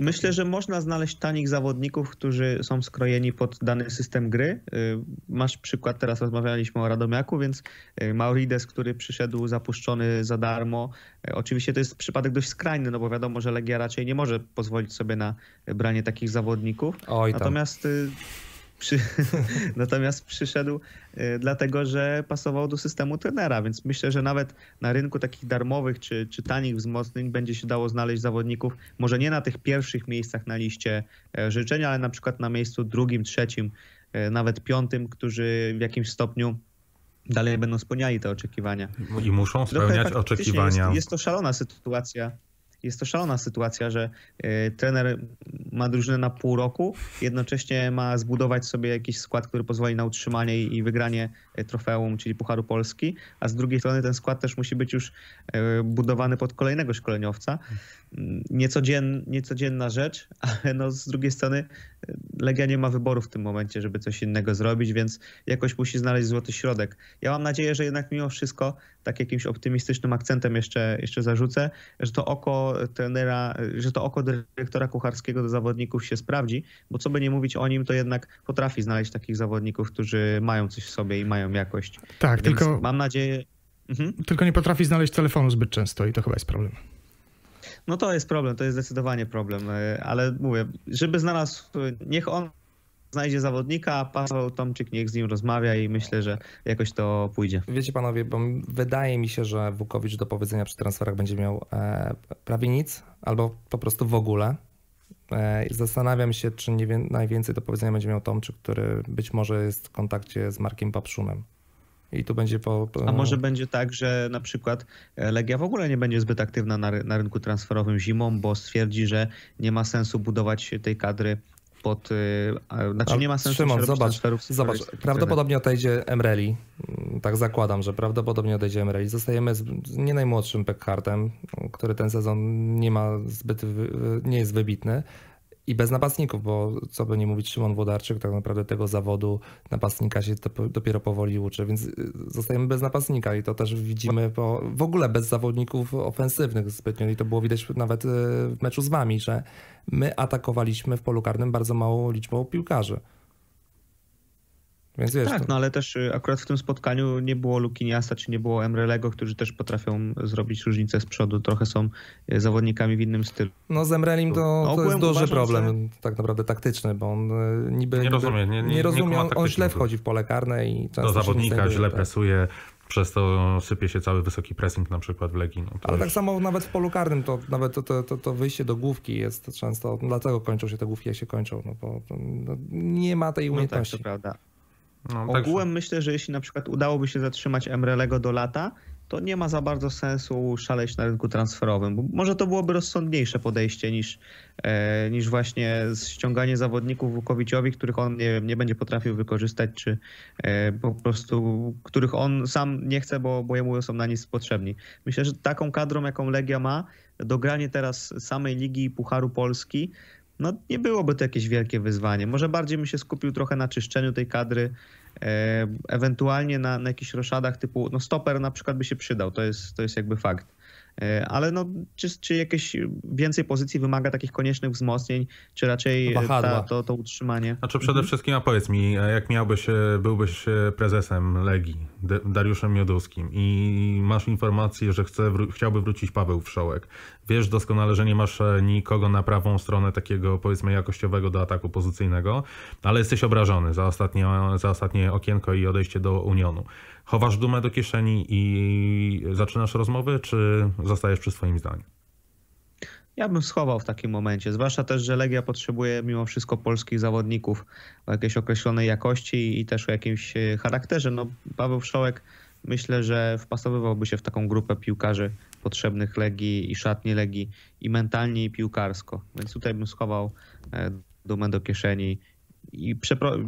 Myślę, że można znaleźć tanich zawodników, którzy są skrojeni pod dany system gry. Y, masz przykład, teraz rozmawialiśmy o Radomiaku, więc y, Maurides, który przyszedł zapuszczony za darmo. Y, oczywiście to jest przypadek dość skrajny, no bo wiadomo, że Legia raczej nie może pozwolić sobie na branie takich zawodników. Oj, tam. Natomiast przy... Natomiast przyszedł y, dlatego, że pasował do systemu trenera, więc myślę, że nawet na rynku takich darmowych czy, czy tanich wzmocnień będzie się dało znaleźć zawodników, może nie na tych pierwszych miejscach na liście e, życzeń, ale na przykład na miejscu drugim, trzecim, e, nawet piątym, którzy w jakimś stopniu dalej będą spełniali te oczekiwania. No I muszą spełniać oczekiwania. Jest, jest to szalona sytuacja jest to szalona sytuacja, że e, trener ma drużynę na pół roku, jednocześnie ma zbudować sobie jakiś skład, który pozwoli na utrzymanie i wygranie E, trofeum, czyli Pucharu Polski, a z drugiej strony ten skład też musi być już e, budowany pod kolejnego szkoleniowca. Mm, niecodzien, niecodzienna rzecz, ale no z drugiej strony e, Legia nie ma wyboru w tym momencie, żeby coś innego zrobić, więc jakoś musi znaleźć złoty środek. Ja mam nadzieję, że jednak mimo wszystko, tak jakimś optymistycznym akcentem jeszcze, jeszcze zarzucę, że to oko trenera, że to oko dyrektora kucharskiego do zawodników się sprawdzi, bo co by nie mówić o nim, to jednak potrafi znaleźć takich zawodników, którzy mają coś w sobie i mają mają jakość. Tak, Więc tylko. Mam nadzieję. Mhm. Tylko nie potrafi znaleźć telefonu zbyt często i to chyba jest problem. No to jest problem, to jest zdecydowanie problem, e, ale mówię, żeby znalazł, niech on znajdzie zawodnika, a Paweł Tomczyk niech z nim rozmawia i myślę, że jakoś to pójdzie. Wiecie panowie, bo wydaje mi się, że Wukowicz do powiedzenia przy transferach będzie miał e, prawie nic albo po prostu w ogóle. E, zastanawiam się, czy nie, najwięcej do powiedzenia będzie miał Tomczyk, który być może jest w kontakcie z Markiem Papszunem. I tu będzie po. A może będzie tak, że na przykład e, Legia w ogóle nie będzie zbyt aktywna na, na rynku transferowym zimą, bo stwierdzi, że nie ma sensu budować tej kadry pod. Y, znaczy nie ma sensu Szymon, zobacz, zobacz prawdopodobnie odejdzie Emreli. Mm, tak zakładam, że prawdopodobnie odejdzie Emreli. Zostajemy z nie najmłodszym Peckhartem, który ten sezon nie ma zbyt, nie jest wybitny i bez napastników, bo co by nie mówić, Szymon Włodarczyk tak naprawdę tego zawodu napastnika się dopiero powoli uczy, więc y, zostajemy bez napastnika i to też widzimy po, w ogóle bez zawodników ofensywnych zbytnio i to było widać nawet y, w meczu z Wami, że my atakowaliśmy w polu karnym bardzo małą liczbą piłkarzy. Więc wiesz, tak, to... no ale też y, akurat w tym spotkaniu nie było Lukiniasa czy nie było Emrelego, którzy też potrafią zrobić różnicę z przodu. Trochę są y, zawodnikami w innym stylu. No z Emrelim to, no, to jest duży uważam, problem że... tak naprawdę taktyczny, bo on y, niby... Nie rozumiem, rozumie. Nie, nie, nie rozumie, on, on źle wchodzi w pole karne i... Do zawodnika źle tak. presuje. Przez to sypie się cały wysoki pressing na przykład w Legii. No Ale tak już... tak samo nawet w polu karnym, to nawet to, to, to, wyjście do główki jest często, dlatego kończą się te główki, jak się kończą, no bo no, nie ma tej umiejętności. No tak, to prawda. No, Ogółem tak myślę, że jeśli na przykład udałoby się zatrzymać Emrelego do lata, to nie ma za bardzo sensu szaleć na rynku transferowym. Bo może to byłoby rozsądniejsze podejście niż, e, niż właśnie ściąganie zawodników Wukowiciowi, których on nie, nie będzie potrafił wykorzystać, czy e, po prostu których on sam nie chce, bo, bo jemu są na nic potrzebni. Myślę, że taką kadrą, jaką Legia ma, dogranie teraz samej Ligi i Pucharu Polski no nie byłoby to jakieś wielkie wyzwanie. Może bardziej bym się skupił trochę na czyszczeniu tej kadry, e, ewentualnie na, na jakichś roszadach typu, no stoper na przykład by się przydał, to jest, to jest jakby fakt. E, ale no, czy, czy jakieś więcej pozycji wymaga takich koniecznych wzmocnień, czy raczej no, e, ta, to, to utrzymanie? Znaczy przede mhm. wszystkim, a powiedz mi, jak miałbyś, e, byłbyś prezesem Legii, Dariuszem Miodowskim i masz informację, że chce, chciałby wrócić Paweł Wszołek. Wiesz doskonale, że nie masz nikogo na prawą stronę takiego powiedzmy jakościowego do ataku pozycyjnego, ale jesteś obrażony za ostatnie, za ostatnie okienko i odejście do Unionu chowasz dumę do kieszeni i zaczynasz rozmowy, czy zostajesz przy swoim zdaniu? Ja bym schował w takim momencie, zwłaszcza też, że Legia potrzebuje mimo wszystko polskich zawodników o jakiejś określonej jakości i też o jakimś e, charakterze. No, Paweł Wszołek myślę, że wpasowywałby się w taką grupę piłkarzy potrzebnych Legii i szatni Legii i mentalnie i piłkarsko. Więc tutaj bym schował e, dumę do kieszeni i,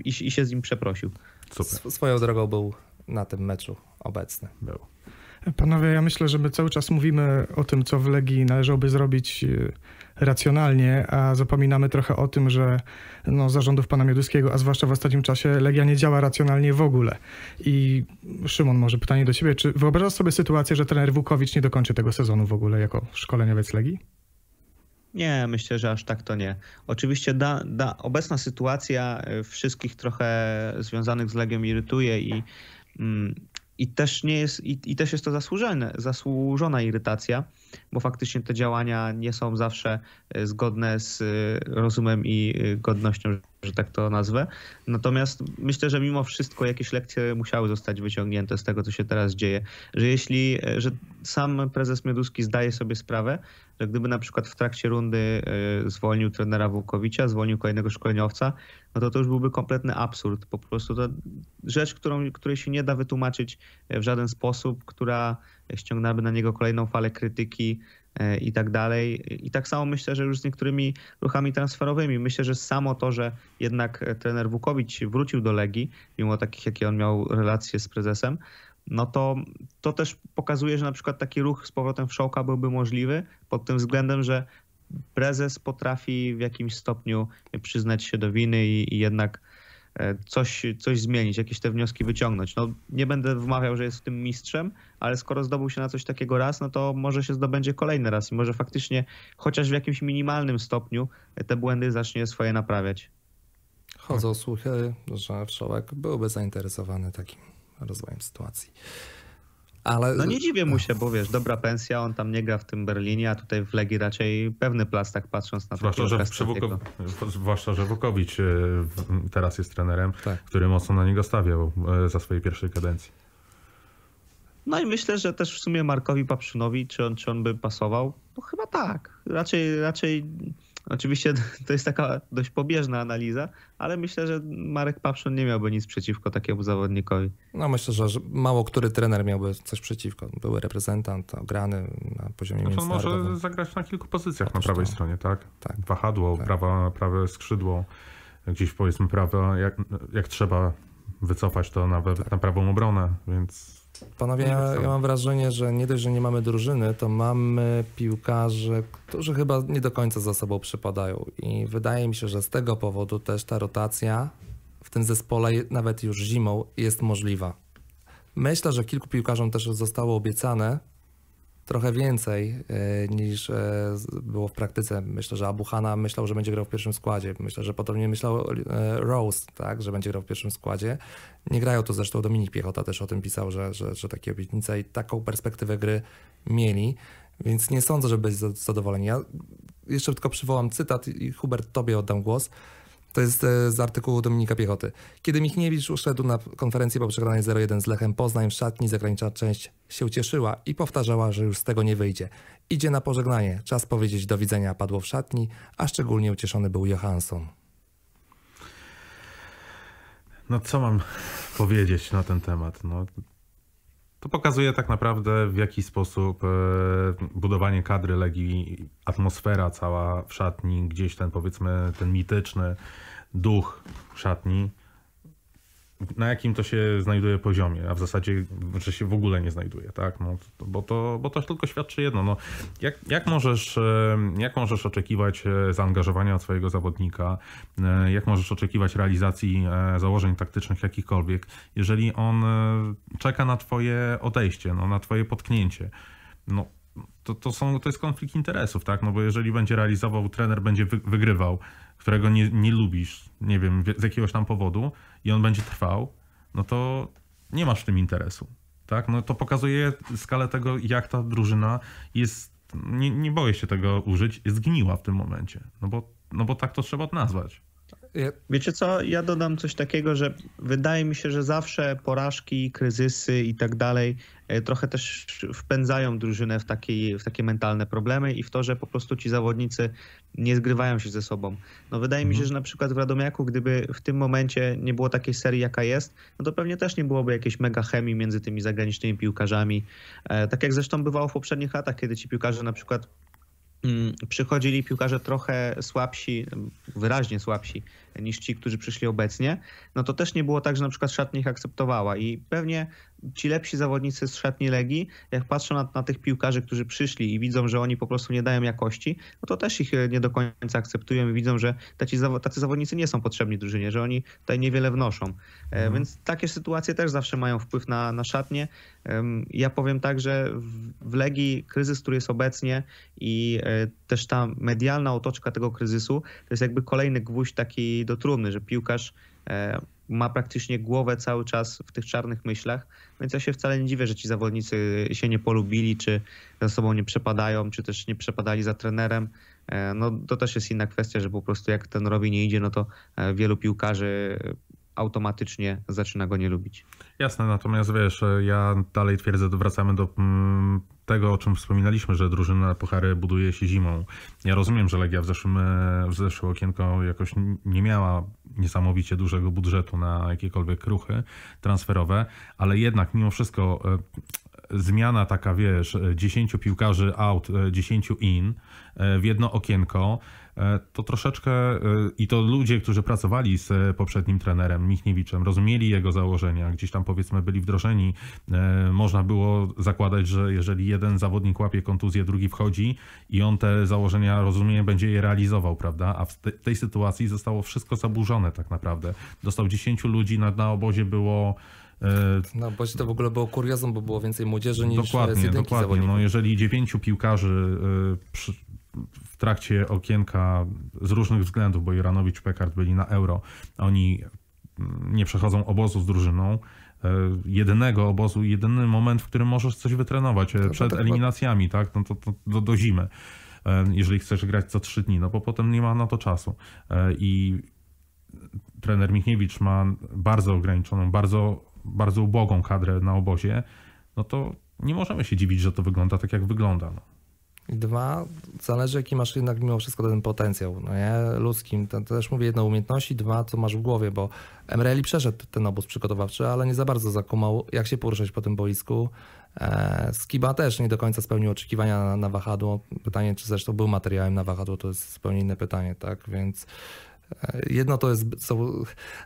i, i się z nim przeprosił. Super. Swoją drogą był na tym meczu obecny był. Panowie, ja myślę, że my cały czas mówimy o tym, co w Legii należałoby zrobić y, racjonalnie, a zapominamy trochę o tym, że no, zarządów pana Mioduskiego, a zwłaszcza w ostatnim czasie, Legia nie działa racjonalnie w ogóle. I Szymon, może pytanie do ciebie. Czy wyobrażasz sobie sytuację, że trener Wukowicz nie dokończy tego sezonu w ogóle jako szkoleniowiec Legii? Nie, myślę, że aż tak to nie. Oczywiście da, da, obecna sytuacja y, wszystkich trochę związanych z Legią irytuje i Mm, I też, nie jest, i, i też jest to zasłużone, zasłużona irytacja, bo faktycznie te działania nie są zawsze e, zgodne z e, rozumem i e, godnością, że tak to nazwę. Natomiast myślę, że mimo wszystko jakieś lekcje musiały zostać wyciągnięte z tego, co się teraz dzieje. Że jeśli, że sam prezes Mioduski zdaje sobie sprawę, że gdyby na przykład w trakcie rundy zwolnił trenera Włokowicza, zwolnił kolejnego szkoleniowca, no to to już byłby kompletny absurd. Po prostu to rzecz, którą, której się nie da wytłumaczyć w żaden sposób, która ściągnęłaby na niego kolejną falę krytyki e, i tak dalej. I tak samo myślę, że już z niektórymi ruchami transferowymi. Myślę, że samo to, że jednak e, trener Wukowicz wrócił do Legii, mimo takich, jakie on miał relacje z prezesem, no to to też pokazuje, że na przykład taki ruch z powrotem w Szołka byłby możliwy pod tym względem, że prezes potrafi w jakimś stopniu przyznać się do winy i, i jednak E, coś, coś zmienić, jakieś te wnioski wyciągnąć. No, nie będę wmawiał, że jest w tym mistrzem, ale skoro zdobył się na coś takiego raz, no to może się zdobędzie kolejny raz i może faktycznie chociaż w jakimś minimalnym stopniu te błędy zacznie swoje naprawiać. Chodzą słuchy, że człowiek byłby zainteresowany takim rozwojem sytuacji. Ale... No nie dziwię mu się, bo wiesz, dobra pensja, on tam nie gra w tym Berlinie, a tutaj w Legii raczej pewny plas, tak patrząc na zwłaszcza, że Wuk... Zwłaszcza, że Wukowicz e, teraz jest trenerem, tak. który mocno na niego stawiał e, za swojej pierwszej kadencji. No i myślę, że też w sumie Markowi Paprzynowi, czy on, czy on by pasował? No chyba tak. Raczej, raczej Oczywiście to jest taka dość pobieżna analiza, ale myślę, że Marek Papszon nie miałby nic przeciwko takiemu zawodnikowi. No myślę, że mało który trener miałby coś przeciwko. Były reprezentant grany na poziomie znaczy, on może zagrać na kilku pozycjach Otóż na prawej to. Tak. stronie, tak? tak. Wahadło, tak. Prawa, prawe skrzydło, gdzieś powiedzmy prawo, jak, jak trzeba wycofać to nawet tak. na prawą obronę, więc Panowie, ja, ja, mam wrażenie, że nie dość, że nie mamy drużyny, to mamy piłkarzy, którzy chyba nie do końca za sobą przypadają. I wydaje mi się, że z tego powodu też ta rotacja w tym zespole, nawet już zimą, jest możliwa. Myślę, że kilku piłkarzom też zostało obiecane, trochę więcej e, niż e, było w praktyce. Myślę, że Abu Hanna myślał, że będzie grał w pierwszym składzie. Myślę, że podobnie myślał e, Rose, tak, że będzie grał w pierwszym składzie. Nie grają to zresztą Dominik Piechota też o tym pisał, że, że, że takie obietnice i taką perspektywę gry mieli, więc nie sądzę, że być zadowoleni. Ja jeszcze tylko przywołam cytat i Hubert, tobie oddam głos. To jest e, z artykułu Dominika Piechoty. Kiedy Michniewicz uszedł na konferencję po przegranej 0-1 z Lechem Poznań w szatni zagraniczna część się ucieszyła i powtarzała, że już z tego nie wyjdzie. Idzie na pożegnanie, czas powiedzieć do widzenia padło w szatni, a szczególnie ucieszony był Johansson. No co mam powiedzieć na ten temat? No, to pokazuje tak naprawdę w jaki sposób e, budowanie kadry Legii, atmosfera cała w szatni, gdzieś ten powiedzmy ten mityczny duch szatni na jakim to się znajduje poziomie, a w zasadzie, że się w ogóle nie znajduje, tak? No, bo, to, bo to tylko świadczy jedno. No, jak, jak, możesz, e, jak możesz oczekiwać e, zaangażowania od swojego zawodnika, e, jak możesz oczekiwać realizacji założeń taktycznych jakichkolwiek, jeżeli on czeka na twoje odejście, no, na twoje potknięcie? No, to, to, są, to jest konflikt interesów, tak? No bo jeżeli będzie realizował, trener będzie wygrywał, którego nie, nie lubisz, nie wiem, z jakiegoś tam powodu i on będzie trwał, no to nie masz w tym interesu. Tak? No to pokazuje skalę tego, jak ta drużyna jest, nie, nie boję się tego użyć, zgniła w tym momencie. No bo, no bo tak to trzeba nazwać. Wiecie co, ja dodam coś takiego, że wydaje mi się, że zawsze porażki, kryzysy i tak dalej e, trochę też wpędzają drużynę w, w takie mentalne problemy i w to, że po prostu ci zawodnicy nie zgrywają się ze sobą. No wydaje mhm. mi się, mhm. że na przykład w Radomiaku, gdyby w tym momencie nie było takiej serii, jaka jest, no to pewnie też nie byłoby jakiejś mega chemii między tymi zagranicznymi piłkarzami. E, tak jak zresztą bywało w poprzednich latach, kiedy ci piłkarze na przykład Mm, przychodzili piłkarze trochę słabsi, wyraźnie słabsi niż ci, którzy przyszli obecnie, no to też nie było tak, że na przykład szatnia ich akceptowała i pewnie ci lepsi zawodnicy z szatni Legii, jak patrzą na, na, tych piłkarzy, którzy przyszli i widzą, że oni po prostu nie dają jakości, no to też ich e, nie do końca akceptują i widzą, że tacy, tacy zawodnicy nie są potrzebni drużynie, że oni tutaj niewiele wnoszą. E, mhm. Więc takie sytuacje też zawsze mają wpływ na, na Ja powiem tak, że w Legii kryzys, który jest obecnie i e, też ta medialna otoczka tego kryzysu, to jest jakby kolejny gwóźdź taki do trumny, że piłkarz e, ma praktycznie głowę cały czas w tych czarnych myślach, więc ja się wcale nie dziwię, że ci zawodnicy się nie polubili, czy ze sobą nie przepadają, czy też nie przepadali za trenerem. E, no to też jest inna kwestia, że po prostu jak ten robi nie idzie, no to e, wielu piłkarzy automatycznie zaczyna go nie lubić. Jasne, natomiast wiesz, ja dalej twierdzę, wracamy do mm, tego, o czym wspominaliśmy, że drużyna Puchary buduje się zimą. Ja rozumiem, że Legia w, zeszłym, e, w okienko jakoś nie miała niesamowicie dużego budżetu na jakiekolwiek ruchy transferowe, ale jednak mimo wszystko e, zmiana taka, wiesz, 10 e, piłkarzy out, 10 in w jedno okienko, E, to troszeczkę e, i to ludzie, którzy pracowali z e, poprzednim trenerem Michniewiczem, rozumieli jego założenia, gdzieś tam powiedzmy byli wdrożeni. Można było zakładać, że jeżeli jeden zawodnik łapie kontuzję, drugi wchodzi i on te założenia rozumie, będzie je realizował, prawda? A w tej sytuacji zostało wszystko zaburzone tak naprawdę. Dostał 10 ludzi, na, na obozie było no, bo to w ogóle było kuriozum, bo było więcej młodzieży niż dokładnie, z jedynki Dokładnie, dokładnie. No, jeżeli dziewięciu piłkarzy w trakcie okienka z różnych względów, bo Juranowicz, Pekard byli na euro, oni nie przechodzą obozu z drużyną, e, jedynego obozu, jedyny moment, w którym możesz coś wytrenować e, to przed tak eliminacjami, tak? No to, to, do, do zimy, e, jeżeli chcesz grać co trzy dni, no bo potem nie ma na to czasu. I trener Michniewicz ma bardzo ograniczoną, bardzo, bardzo ubogą kadrę na obozie, no to nie możemy się dziwić, że to wygląda tak, jak wygląda. No dwa, zależy jaki masz jednak mimo wszystko ten potencjał no nie? ludzkim. To, to też mówię jedno umiejętności, dwa co masz w głowie, bo Emreli przeszedł ten obóz przygotowawczy, ale nie za bardzo zakumał jak się poruszać po tym boisku. E, Skiba też nie do końca spełnił oczekiwania na, na wahadło. Pytanie czy zresztą był materiałem na wahadło, to jest zupełnie inne pytanie, tak? Więc e, jedno to jest... co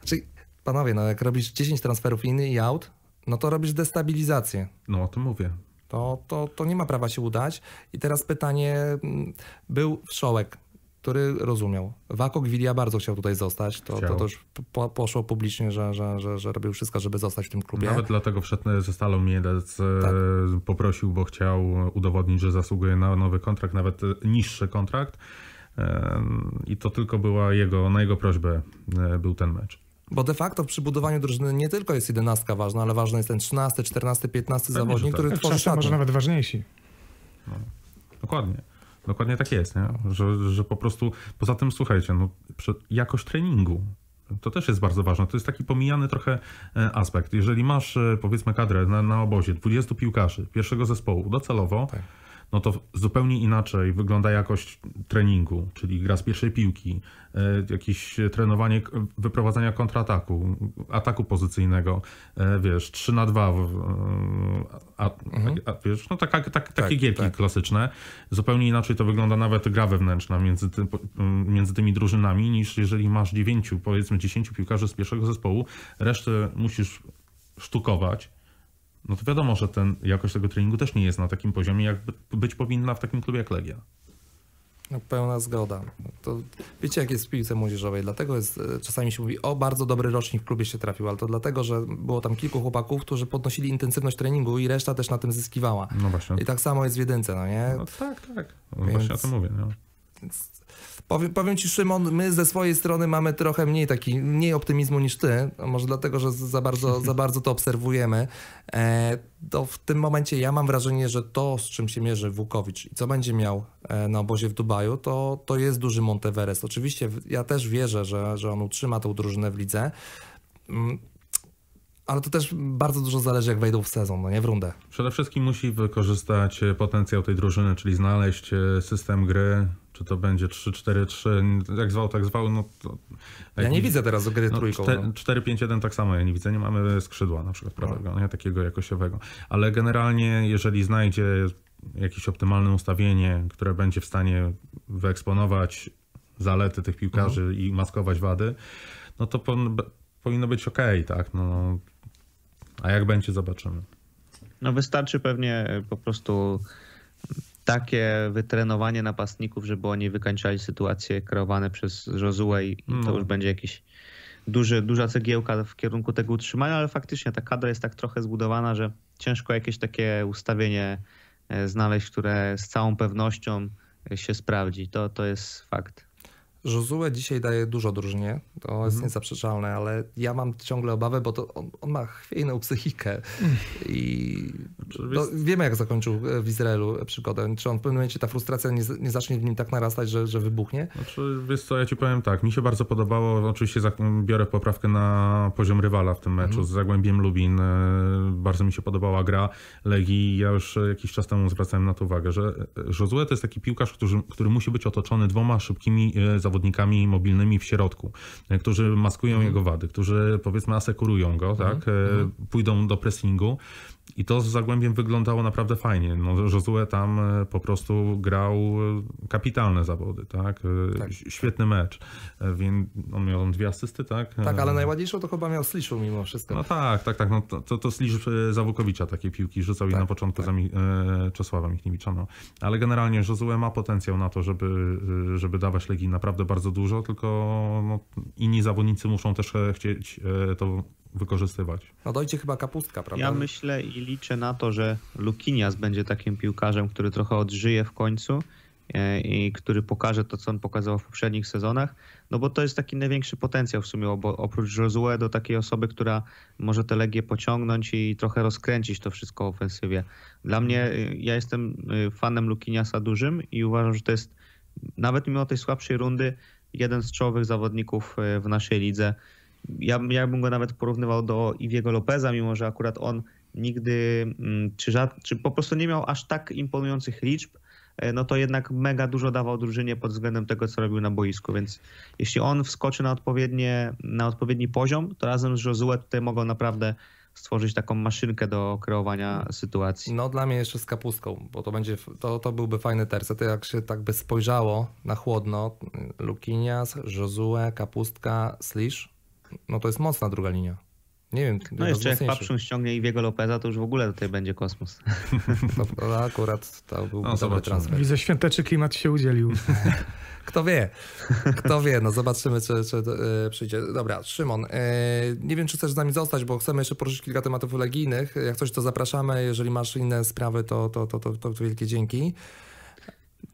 znaczy, panowie, no jak robisz 10 transferów inny i out, no to robisz destabilizację. No o tym mówię to, to, to nie ma prawa się udać. I teraz pytanie, mm, był Wszołek, który rozumiał. Wako Gwilia bardzo chciał tutaj zostać. To, chciał. to, to już po, poszło publicznie, że, że, że, że robił wszystko, żeby zostać w tym klubie. Nawet dlatego wszedł ze Stalą mnie e, tak. poprosił, bo chciał udowodnić, że zasługuje na nowy kontrakt, nawet e, niższy kontrakt. E, I to tylko była jego, na jego prośbę był ten mecz. Bo de facto przy budowaniu drużyny nie tylko jest jedenastka ważna, ale ważny jest ten 13, 14, 15 Pewnie, zawodnik, tak. który tak, tworzy szatnię. może nawet ważniejsi. No, dokładnie. Dokładnie tak jest, nie? Że, że po prostu, poza tym słuchajcie, no, jakość treningu to też jest bardzo ważne. To jest taki pomijany trochę e, aspekt. Jeżeli masz e, powiedzmy kadrę na, na obozie 20 piłkarzy pierwszego zespołu docelowo, tak no to zupełnie inaczej wygląda jakość treningu, czyli gra z pierwszej piłki, e, jakieś trenowanie wyprowadzania kontrataku, ataku pozycyjnego, e, wiesz, 3 na 2, e, a, a, mhm. a wiesz, no taka, tak, tak, takie gierki tak. klasyczne. Zupełnie inaczej to wygląda nawet gra wewnętrzna między, ty, między tymi drużynami, niż jeżeli masz 9, powiedzmy 10 piłkarzy z pierwszego zespołu, resztę musisz sztukować no to wiadomo, że ten, jakość tego treningu też nie jest na takim poziomie, jak być powinna w takim klubie jak Legia. No, pełna zgoda. To wiecie, jak jest w piłce młodzieżowej. Dlatego jest, e, czasami się mówi, o bardzo dobry rocznik w klubie się trafił, ale to dlatego, że było tam kilku chłopaków, którzy podnosili intensywność treningu i reszta też na tym zyskiwała. No właśnie. I tak samo jest w jedynce, no nie? No tak, tak. No Więc... Właśnie o tym mówię. No. Więc Powiem, powiem ci, Szymon, my ze swojej strony mamy trochę mniej taki, mniej optymizmu niż ty. Może dlatego, że za bardzo, za bardzo to obserwujemy. E, to w tym momencie ja mam wrażenie, że to, z czym się mierzy Wukowicz i co będzie miał e, na obozie w Dubaju, to, to jest duży Monteverest. Oczywiście ja też wierzę, że, że on utrzyma tą drużynę w lidze. Mm, ale to też bardzo dużo zależy, jak wejdą w sezon, no nie w rundę. Przede wszystkim musi wykorzystać e, potencjał tej drużyny, czyli znaleźć e, system gry, czy to będzie 3-4-3, jak zwał, tak zwał. No to, ja nie widzę teraz gry no, trójką. 4-5-1 no. tak samo ja nie widzę, nie mamy skrzydła na przykład no. prawego, no. nie, takiego jakościowego. Ale generalnie, jeżeli znajdzie jakieś optymalne ustawienie, które będzie w stanie wyeksponować zalety tych piłkarzy mhm. i maskować wady, no to po, powinno być ok, tak? No, a jak będzie, zobaczymy. No wystarczy pewnie po prostu takie wytrenowanie napastników, żeby oni wykańczali sytuacje kreowane przez Rozułę i to no. już będzie jakiś duży, duża cegiełka w kierunku tego utrzymania, ale faktycznie ta kadra jest tak trochę zbudowana, że ciężko jakieś takie ustawienie e, znaleźć, które z całą pewnością się sprawdzi. To, to jest fakt. Żuzue dzisiaj daje dużo drużynie, to jest mhm. niezaprzeczalne, ale ja mam ciągle obawę, bo to on, on ma chwiejną psychikę i wiemy jak zakończył e, w Izraelu e, przygodę. Czy on w pewnym momencie ta frustracja nie, nie zacznie w nim tak narastać, że, że wybuchnie? Znaczy, wiesz co, ja ci powiem tak, mi się bardzo podobało, oczywiście biorę poprawkę na poziom rywala w tym meczu mhm. z Zagłębiem Lubin. E, bardzo mi się podobała gra Legii. Ja już jakiś czas temu zwracałem na to uwagę, że Żozue to jest taki piłkarz, który, który musi być otoczony dwoma szybkimi zawodami zawodnikami mobilnymi w środku, e, którzy maskują mm. jego wady, którzy powiedzmy asekurują go, tak? Mm. Pójdą do pressingu i to z Zagłębiem wyglądało naprawdę fajnie. No, Josue tam e, po prostu grał e, kapitalne zawody, tak? E, tak. Świetny mecz. Więc on miał dwie asysty, tak? Tak, ale najładniejszą to chyba miał Sliszu mimo wszystko. No tak, tak, tak. No, to, to Slisz Zawukowicza takie piłki rzucał tak, i na początku tak. za Mi Czesława Michniewicza. No. Ale generalnie Josue ma potencjał na to, żeby, żeby dawać Legii naprawdę bardzo dużo, tylko no, inni zawodnicy muszą też chcieć to wykorzystywać. No dojdzie chyba kapustka, prawda? Ja myślę i liczę na to, że Lukinias będzie takim piłkarzem, który trochę odżyje w końcu e, i który pokaże to, co on pokazał w poprzednich sezonach, no bo to jest taki największy potencjał w sumie, bo oprócz Josue do takiej osoby, która może tę Legię pociągnąć i trochę rozkręcić to wszystko ofensywie. Dla mnie, e, ja jestem e, fanem Lukiniasa dużym i uważam, że to jest nawet mimo tej słabszej rundy jeden z czołowych zawodników w naszej lidze ja, ja bym go nawet porównywał do Iwiego Lopeza, mimo że akurat on nigdy, mm, czy, czy po prostu nie miał aż tak imponujących liczb, e, no to jednak mega dużo dawał drużynie pod względem tego, co robił na boisku, więc jeśli on wskoczy na, odpowiednie, na odpowiedni poziom, to razem z Josue tutaj mogą naprawdę stworzyć taką maszynkę do kreowania sytuacji. No dla mnie jeszcze z kapustką, bo to będzie, to, to byłby fajny terce. To jak się tak by spojrzało na chłodno, Lukinias, Josue, kapustka, Slisz, no to jest mocna druga linia. Nie wiem. No jeszcze jak Papszun ściągnie Iwiego Lopeza, to już w ogóle tutaj będzie kosmos. No, to akurat to był no, dobry transfer. Widzę, świąteczy klimat się udzielił. Kto wie, kto wie, no zobaczymy, czy, czy e, przyjdzie. Dobra, Szymon, e, nie wiem, czy chcesz z nami zostać, bo chcemy jeszcze poruszyć kilka tematów legijnych. Jak coś, to zapraszamy. Jeżeli masz inne sprawy, to, to, to, to, to wielkie dzięki.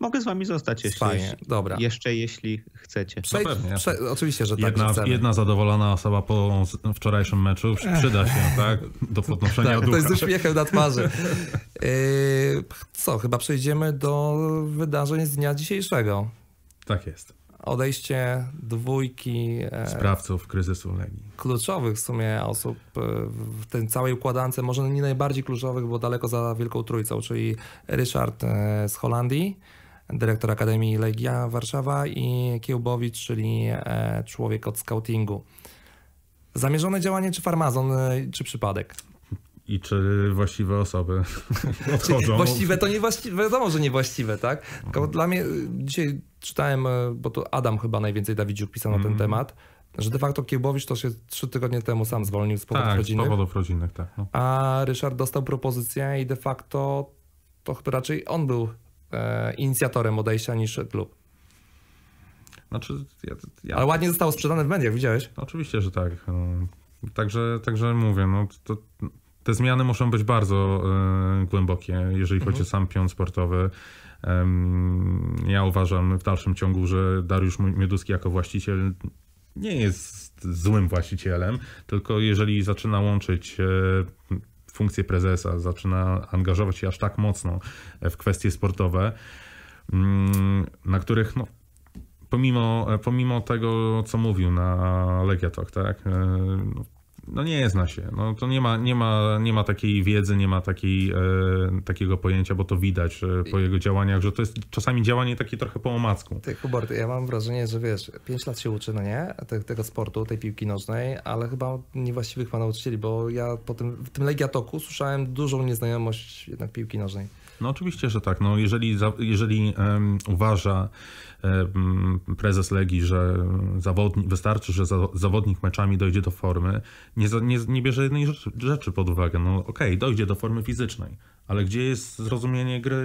Mogę z wami zostać, jeśli, Fajnie, dobra. jeszcze jeśli chcecie. Przejdź, pewnie. Prze oczywiście, że tak. Jedna, jedna zadowolona osoba po wczorajszym meczu przyda się, tak? Do podnoszenia tak, ducha. To jest uśmiechem na twarzy. Yy, co, chyba przejdziemy do wydarzeń z dnia dzisiejszego. Tak jest. Odejście dwójki e, sprawców kryzysu Legii. Kluczowych w sumie osób e, w tej całej układance, może nie najbardziej kluczowych, bo daleko za Wielką Trójcą, czyli Ryszard e, z Holandii, dyrektor Akademii Legia Warszawa i Kiełbowicz, czyli e, człowiek od scoutingu. Zamierzone działanie czy farmazon, e, czy przypadek? i czy właściwe osoby odchodzą. właściwe to niewłaściwe, wiadomo, że niewłaściwe, tak? Tylko dla mnie, e, dzisiaj czytałem, bo to Adam chyba najwięcej Dawidziuk pisał na ten mhm. temat, że de facto Kiełbowicz to się trzy tygodnie temu sam zwolnił z powodów tak, rodzinnych. z powodów rodzinnych, tak. No. A Ryszard dostał propozycję i de facto to chyba raczej on był E, inicjatorem odejścia niż klub. Znaczy, ja, ja... Ale ładnie zostało sprzedane w mediach, widziałeś? Oczywiście, że tak. No. Także, także mówię, no to, te zmiany muszą być bardzo y, głębokie, jeżeli chodzi o mhm. sam pion sportowy. ja uważam w dalszym ciągu, że Dariusz Mioduski jako właściciel nie jest złym właścicielem, tylko jeżeli zaczyna łączyć e, funkcję prezesa, zaczyna angażować się aż tak mocno w kwestie sportowe, mm, na których no, pomimo, pomimo tego, co mówił na legia talk, tak, e, no, no nie zna się. No to nie ma, nie ma, nie ma takiej wiedzy, nie ma takiej, e, takiego pojęcia, bo to widać e, po jego działaniach, że to jest czasami działanie takie trochę po omacku. Ty, Hubert, ja mam wrażenie, że wiesz, 5 lat się uczy, no nie? Te, tego sportu, tej piłki nożnej, ale chyba niewłaściwych ma nauczycieli, bo ja po tym, w tym słyszałem dużą nieznajomość jednak piłki nożnej. No oczywiście, że tak. No, jeżeli jeżeli um, uważa um, prezes Legii, że zawodnik, wystarczy, że za, zawodnik meczami dojdzie do formy, nie, nie, nie bierze jednej rzeczy, pod uwagę. No okej, okay, dojdzie do formy fizycznej, ale gdzie jest zrozumienie gry,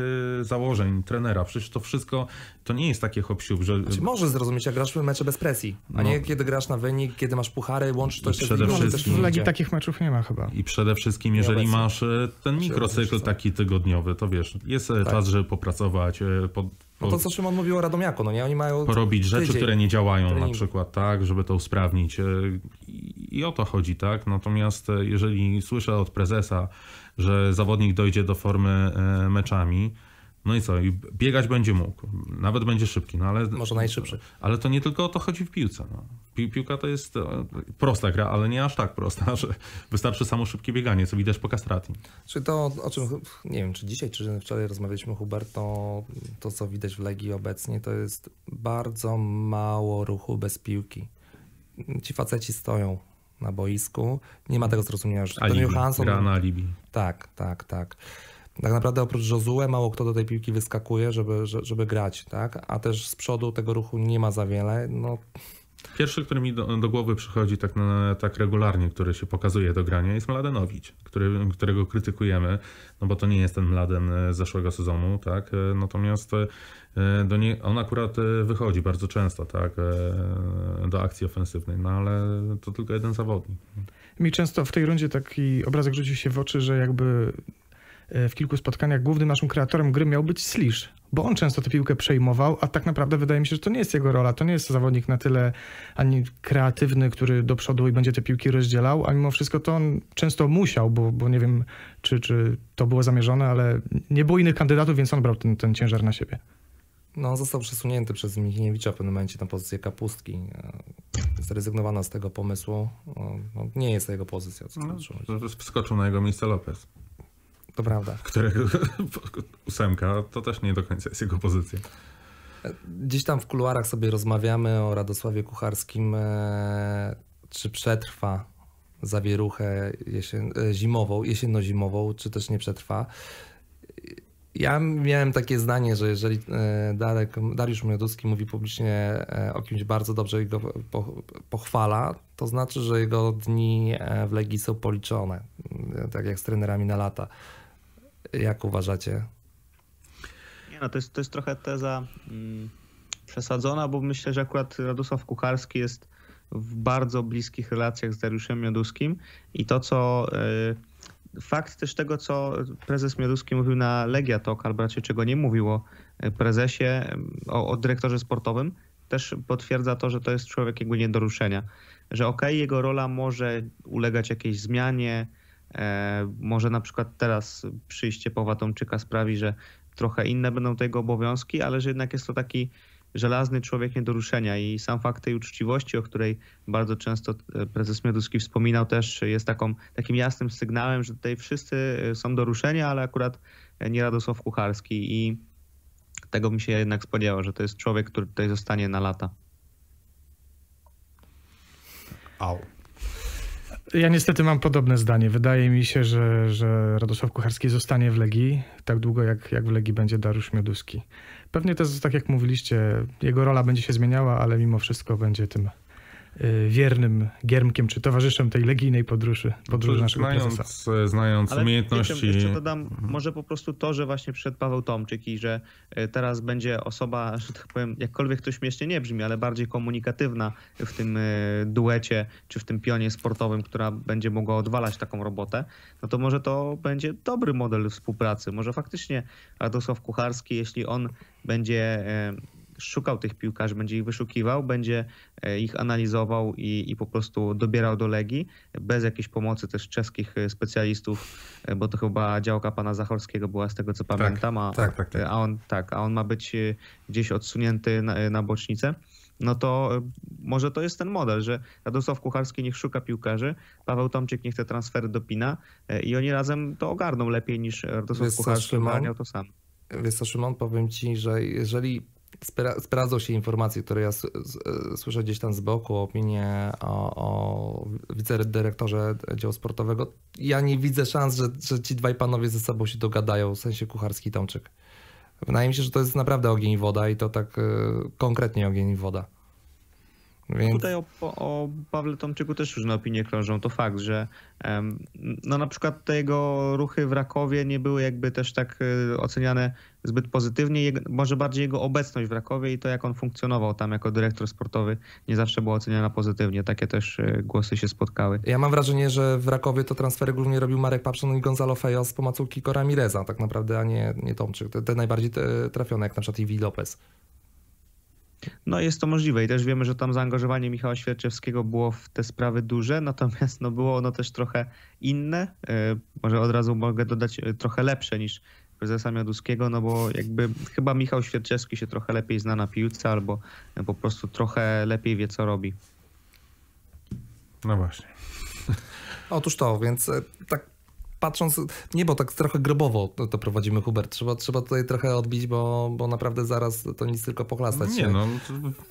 założeń, trenera? Przecież to wszystko, to nie jest takie hop że... Znaczy, możesz zrozumieć, jak grasz w mecze bez presji, a no. nie kiedy grasz na wynik, kiedy masz puchary, łącz to się przede z wszystkim. W Legii takich meczów nie ma chyba. I przede wszystkim, jeżeli masz e, ten mikrocykl taki tygodniowy, to wiesz, jest e, tak. czas, żeby popracować, e, po, no to co Szymon mówił o Radomiaku, no nie? Oni mają... Porobić tydzień, rzeczy, które nie działają na przykład, tak? Żeby to usprawnić. I, I o to chodzi, tak? Natomiast jeżeli słyszę od prezesa, że zawodnik dojdzie do formy e, meczami. No i co? I biegać będzie mógł. Nawet będzie szybki, no ale. Może najszybszy. Ale to nie tylko o to chodzi w piłce. No. Pi piłka to jest e, prosta gra, ale nie aż tak prosta, że wystarczy samo szybkie bieganie, co widać po Kastrati? Czy to, o czym nie wiem, czy dzisiaj, czy wczoraj rozmawialiśmy, Hubert, to, to co widać w Legii obecnie, to jest bardzo mało ruchu bez piłki. Ci faceci stoją, na boisku. Nie ma tego zrozumienia, że Gra na alibi. Tak, tak, tak. Tak naprawdę oprócz Jozue mało kto do tej piłki wyskakuje, żeby, żeby grać, tak? A też z przodu tego ruchu nie ma za wiele. No, Pierwszy, który mi do, do głowy przychodzi tak, na, tak regularnie, który się pokazuje do grania, jest Mladenowicz, który, którego krytykujemy, no bo to nie jest ten Mladen e, zeszłego sezonu, tak? E, natomiast e, E, do niej, on akurat e, wychodzi bardzo często tak, e, do akcji ofensywnej, no ale to tylko jeden zawodnik. Mi często w tej rundzie taki obrazek rzucił się w oczy, że jakby w kilku spotkaniach głównym naszym kreatorem gry miał być Sliż, bo on często tę piłkę przejmował, a tak naprawdę wydaje mi się, że to nie jest jego rola. To nie jest zawodnik na tyle ani kreatywny, który do przodu i będzie te piłki rozdzielał, a mimo wszystko to on często musiał, bo, bo nie wiem, czy, czy to było zamierzone, ale nie było innych kandydatów, więc on brał ten, ten ciężar na siebie no, został przesunięty przez Michniewicza w pewnym momencie na pozycję kapustki. E, zrezygnowano z tego pomysłu. E, no, nie jest to jego pozycja. Co no, no wskoczył na jego miejsce Lopez. To prawda. Którego ósemka to też nie do końca jest jego pozycja. E, gdzieś tam w kuluarach sobie rozmawiamy o Radosławie Kucharskim. Czy przetrwa zawieruchę jesien, zimową, jesienno-zimową, czy też nie przetrwa ja miałem takie zdanie, że jeżeli e, Darek, Dariusz Mioduski mówi publicznie e, o kimś bardzo dobrze i go pochwala, to znaczy, że jego dni e, w Legii są policzone, tak jak z trenerami na lata. Jak uważacie? Nie no, to jest, to jest trochę teza mm, przesadzona, bo myślę, że akurat Radosław Kucharski jest w bardzo bliskich relacjach z Dariuszem Mioduskim i to, co... Yy, fakt też tego, co prezes Mioduski mówił na Legia Tok, albo raczej czego nie mówił o e, prezesie, o, o dyrektorze sportowym, też potwierdza to, że to jest człowiek jakby nie do ruszenia. Że okej, okay, jego rola może ulegać jakiejś zmianie, e, może na przykład teraz przyjście Powatomczyka sprawi, że trochę inne będą tego obowiązki, ale że jednak jest to taki żelazny człowiek nie do ruszenia i sam fakt tej uczciwości, o której bardzo często e, prezes Mioduski wspominał też jest taką, takim jasnym sygnałem, że tutaj wszyscy e, są do ruszenia, ale akurat e, nie Radosław Kucharski i tego bym się jednak spodziewał, że to jest człowiek, który tutaj zostanie na lata. Au. Ja niestety mam podobne zdanie. Wydaje mi się, że, że Radosław Kucharski zostanie w Legii tak długo, jak, jak w Legii będzie Dariusz Mioduski. Pewnie też, tak jak mówiliście, jego rola będzie się zmieniała, ale mimo wszystko będzie tym Y, wiernym giermkiem czy towarzyszem tej legijnej podróży, podróży znaczy, naszego znając, prezesa. Znając Ale umiejętności... jeszcze dodam może po prostu to, że właśnie przyszedł Paweł Tomczyk i że e, teraz będzie osoba, że tak powiem, jakkolwiek to śmiesznie nie brzmi, ale bardziej komunikatywna w tym e, duecie czy w tym pionie sportowym, która będzie mogła odwalać taką robotę, no to może to będzie dobry model współpracy. Może faktycznie Radosław Kucharski, jeśli on będzie e, szukał tych piłkarzy, będzie ich wyszukiwał, będzie e, ich analizował i, i po prostu dobierał do legi, bez jakiejś pomocy też czeskich e, specjalistów, e, bo to chyba działka pana Zachorskiego była z tego co tak, pamiętam, a, tak, tak, tak. a, on tak, a on ma być gdzieś odsunięty na, na bocznicę no to może to jest ten model, że Radosław Kucharski niech szuka piłkarzy, Paweł Tomczyk niech te transfery dopina i oni razem to ogarną lepiej niż Radosław Wiesz Kucharski ogarniał to sam. Wiesz co, Szymon, powiem ci, że jeżeli sprawdzą się informacje, które ja e, słyszę gdzieś tam z boku, opinie o, o wicedyrektorze działu sportowego. Ja nie widzę szans, że, że ci dwaj panowie ze sobą się dogadają, w sensie kucharski Tomczyk. Wydaje mi się, że to jest naprawdę ogień i woda i to tak e, konkretnie ogień i woda. Więc... Tutaj o, o Pawle Tomczyku też różne opinie krążą. To fakt, że no na przykład te jego ruchy w Rakowie nie były jakby też tak y, oceniane zbyt pozytywnie. może bardziej jego obecność w Rakowie i to, jak on funkcjonował tam jako dyrektor sportowy, nie zawsze była oceniana pozytywnie. Takie też y, głosy się spotkały. Ja mam wrażenie, że w Rakowie to transfery głównie robił Marek Papszon i Gonzalo Fejos po Maculki Koramireza tak naprawdę, a nie, nie Tomczyk. Te, te najbardziej te, trafione, jak na przykład Iwi Lopez. No jest to możliwe i też wiemy, że tam zaangażowanie Michała Świerczewskiego było w te sprawy duże, natomiast no było ono też trochę inne, e, może od razu mogę dodać e, trochę lepsze niż prezesa Mioduskiego, no bo jakby chyba Michał Świerczewski się trochę lepiej zna na piłce albo e, po prostu trochę lepiej wie co robi. No właśnie. Otóż to, więc tak patrząc, nie, bo tak trochę grobowo to prowadzimy Hubert. Trzeba, trzeba tutaj trochę odbić, bo, bo naprawdę zaraz to nic tylko pochlastać. Nie, no,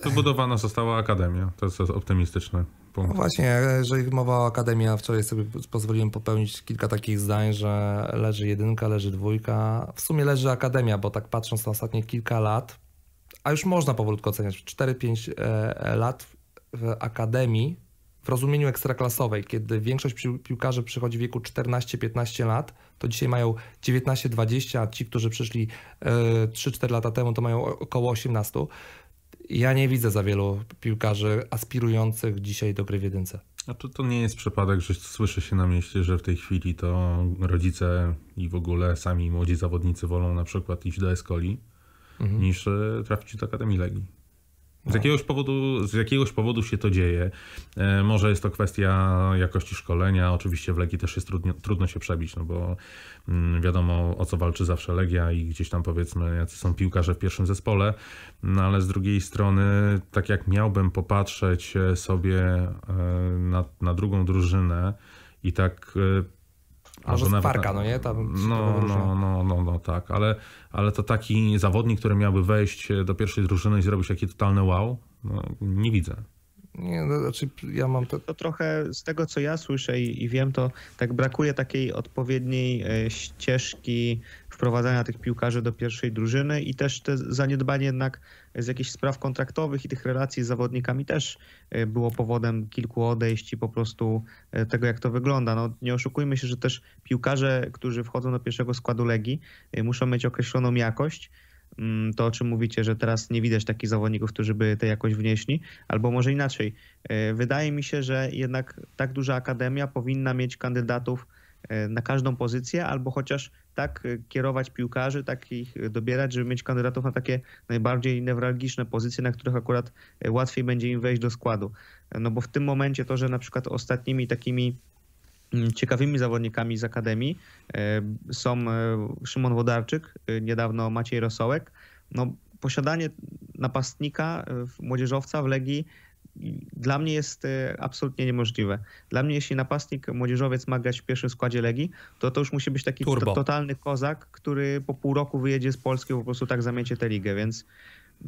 wybudowana została akademia. To jest optymistyczne. No właśnie, jeżeli mowa o akademii, a wczoraj sobie pozwoliłem popełnić kilka takich zdań, że leży jedynka, leży dwójka. W sumie leży akademia, bo tak patrząc na ostatnie kilka lat, a już można powolutku oceniać, 4-5 e, lat w akademii w rozumieniu ekstraklasowej, kiedy większość piłkarzy przychodzi w wieku 14-15 lat, to dzisiaj mają 19-20, a ci, którzy przyszli 3-4 e, lata temu, to mają około 18. Ja nie widzę za wielu piłkarzy aspirujących dzisiaj do gry w jedynce. A to, to nie jest przypadek, że słyszy się na mieście, że w tej chwili to rodzice i w ogóle sami młodzi zawodnicy wolą na przykład iść do Escoli mhm. niż e, trafić do Akademii Legii. Z jakiegoś, powodu, z jakiegoś powodu się to dzieje. E, może jest to kwestia jakości szkolenia. Oczywiście w Legii też jest trudno, trudno się przebić, no bo mm, wiadomo o co walczy zawsze Legia i gdzieś tam powiedzmy jacy są piłkarze w pierwszym zespole. No ale z drugiej strony, tak jak miałbym popatrzeć e, sobie e, na, na drugą drużynę i tak Albo z Parka, no nie? Tam no, no, no, no, no, tak, ale, ale to taki zawodnik, który miałby wejść e, do pierwszej drużyny i zrobić jakiś totalne wow, no, nie widzę. Nie, no, znaczy ja mam to... to trochę z tego, co ja słyszę i, i wiem, to tak brakuje takiej odpowiedniej e, ścieżki wprowadzania tych piłkarzy do pierwszej drużyny i też te zaniedbanie jednak z jakichś spraw kontraktowych i tych relacji z zawodnikami też e, było powodem kilku odejść i po prostu e, tego, jak to wygląda. No, nie oszukujmy się, że też piłkarze, którzy wchodzą do pierwszego składu Legii, e, muszą mieć określoną jakość mm, to o czym mówicie, że teraz nie widać takich zawodników, którzy by tę jakość wnieśli, albo może inaczej. Wydaje mi się, że jednak tak duża akademia powinna mieć kandydatów E, na każdą pozycję, albo chociaż tak e, kierować piłkarzy, tak ich e, dobierać, żeby mieć kandydatów na takie najbardziej newralgiczne pozycje, na których akurat łatwiej będzie im wejść do składu. No bo w tym momencie to, że na przykład ostatnimi takimi mm, ciekawymi zawodnikami z Akademii są Szymon Wodarczyk, niedawno Maciej Rosołek. No, posiadanie napastnika, młodzieżowca w Legii dla mnie jest e, absolutnie niemożliwe. Dla mnie, jeśli napastnik młodzieżowiec ma grać w pierwszym składzie Legii, to to już musi być taki to, totalny kozak, który po pół roku wyjedzie z Polski, po prostu tak zamiecie tę ligę, więc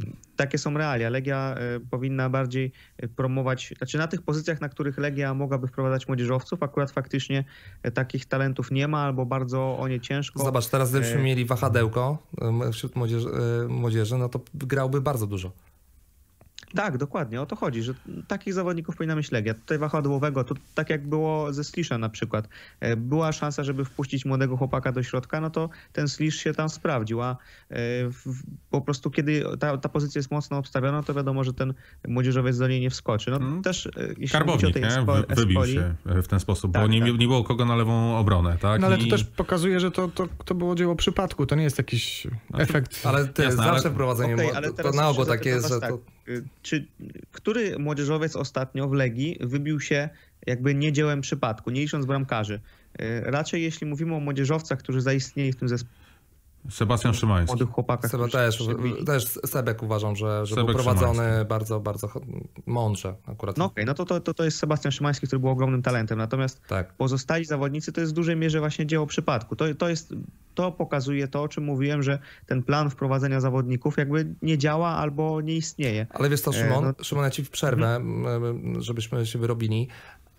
mm, takie są realia. Legia e, powinna bardziej e, promować, znaczy na tych pozycjach, na których Legia mogłaby wprowadzać młodzieżowców, akurat faktycznie takich talentów nie ma albo bardzo o nie ciężko. Zobacz, teraz gdybyśmy mieli wahadełko wśród młodzieży, młodzieży no to grałby bardzo dużo. Tak, dokładnie, o to chodzi, że takich zawodników powinna mieć Legia. Tutaj wahadłowego, to tak jak było ze Slisza na przykład. E, była szansa, żeby wpuścić młodego chłopaka do środka, no to ten Slisz się tam sprawdził, a e, po prostu kiedy ta, ta pozycja jest mocno obstawiona, to wiadomo, że ten młodzieżowiec do niej nie wskoczy. No hmm. też, e, jeśli Karbownik, o tej nie? Wybił się w ten sposób, tak, bo nie, tak. nie, było kogo na lewą obronę, tak? No ale I... to też pokazuje, że to, to, to było dzieło przypadku, to nie jest jakiś znaczy, efekt. Ale to jest zawsze ale... prowadzenie, okay, ale to, na ogo takie, że tak. to... Tak Y, czy który młodzieżowiec ostatnio w Legii wybił się jakby nie dziełem przypadku, nie licząc bramkarzy? Y, raczej jeśli mówimy o młodzieżowcach, którzy zaistnieli w tym zespole. Sebastian Szymański. Młodych chłopakach. Seba też, też Sebek uważam, że, że Sebek był prowadzony Szymański. bardzo, bardzo mądrze akurat. No okej, okay, no to, to, to jest Sebastian Szymański, który był ogromnym talentem, natomiast tak. pozostali zawodnicy to jest w dużej mierze właśnie dzieło przypadku. To, to, jest, to pokazuje to, o czym mówiłem, że ten plan wprowadzenia zawodników jakby nie działa albo nie istnieje. Ale wiesz to e, Szymon, e, no... Szymon ja ci w przerwę, mhm. żebyśmy się wyrobili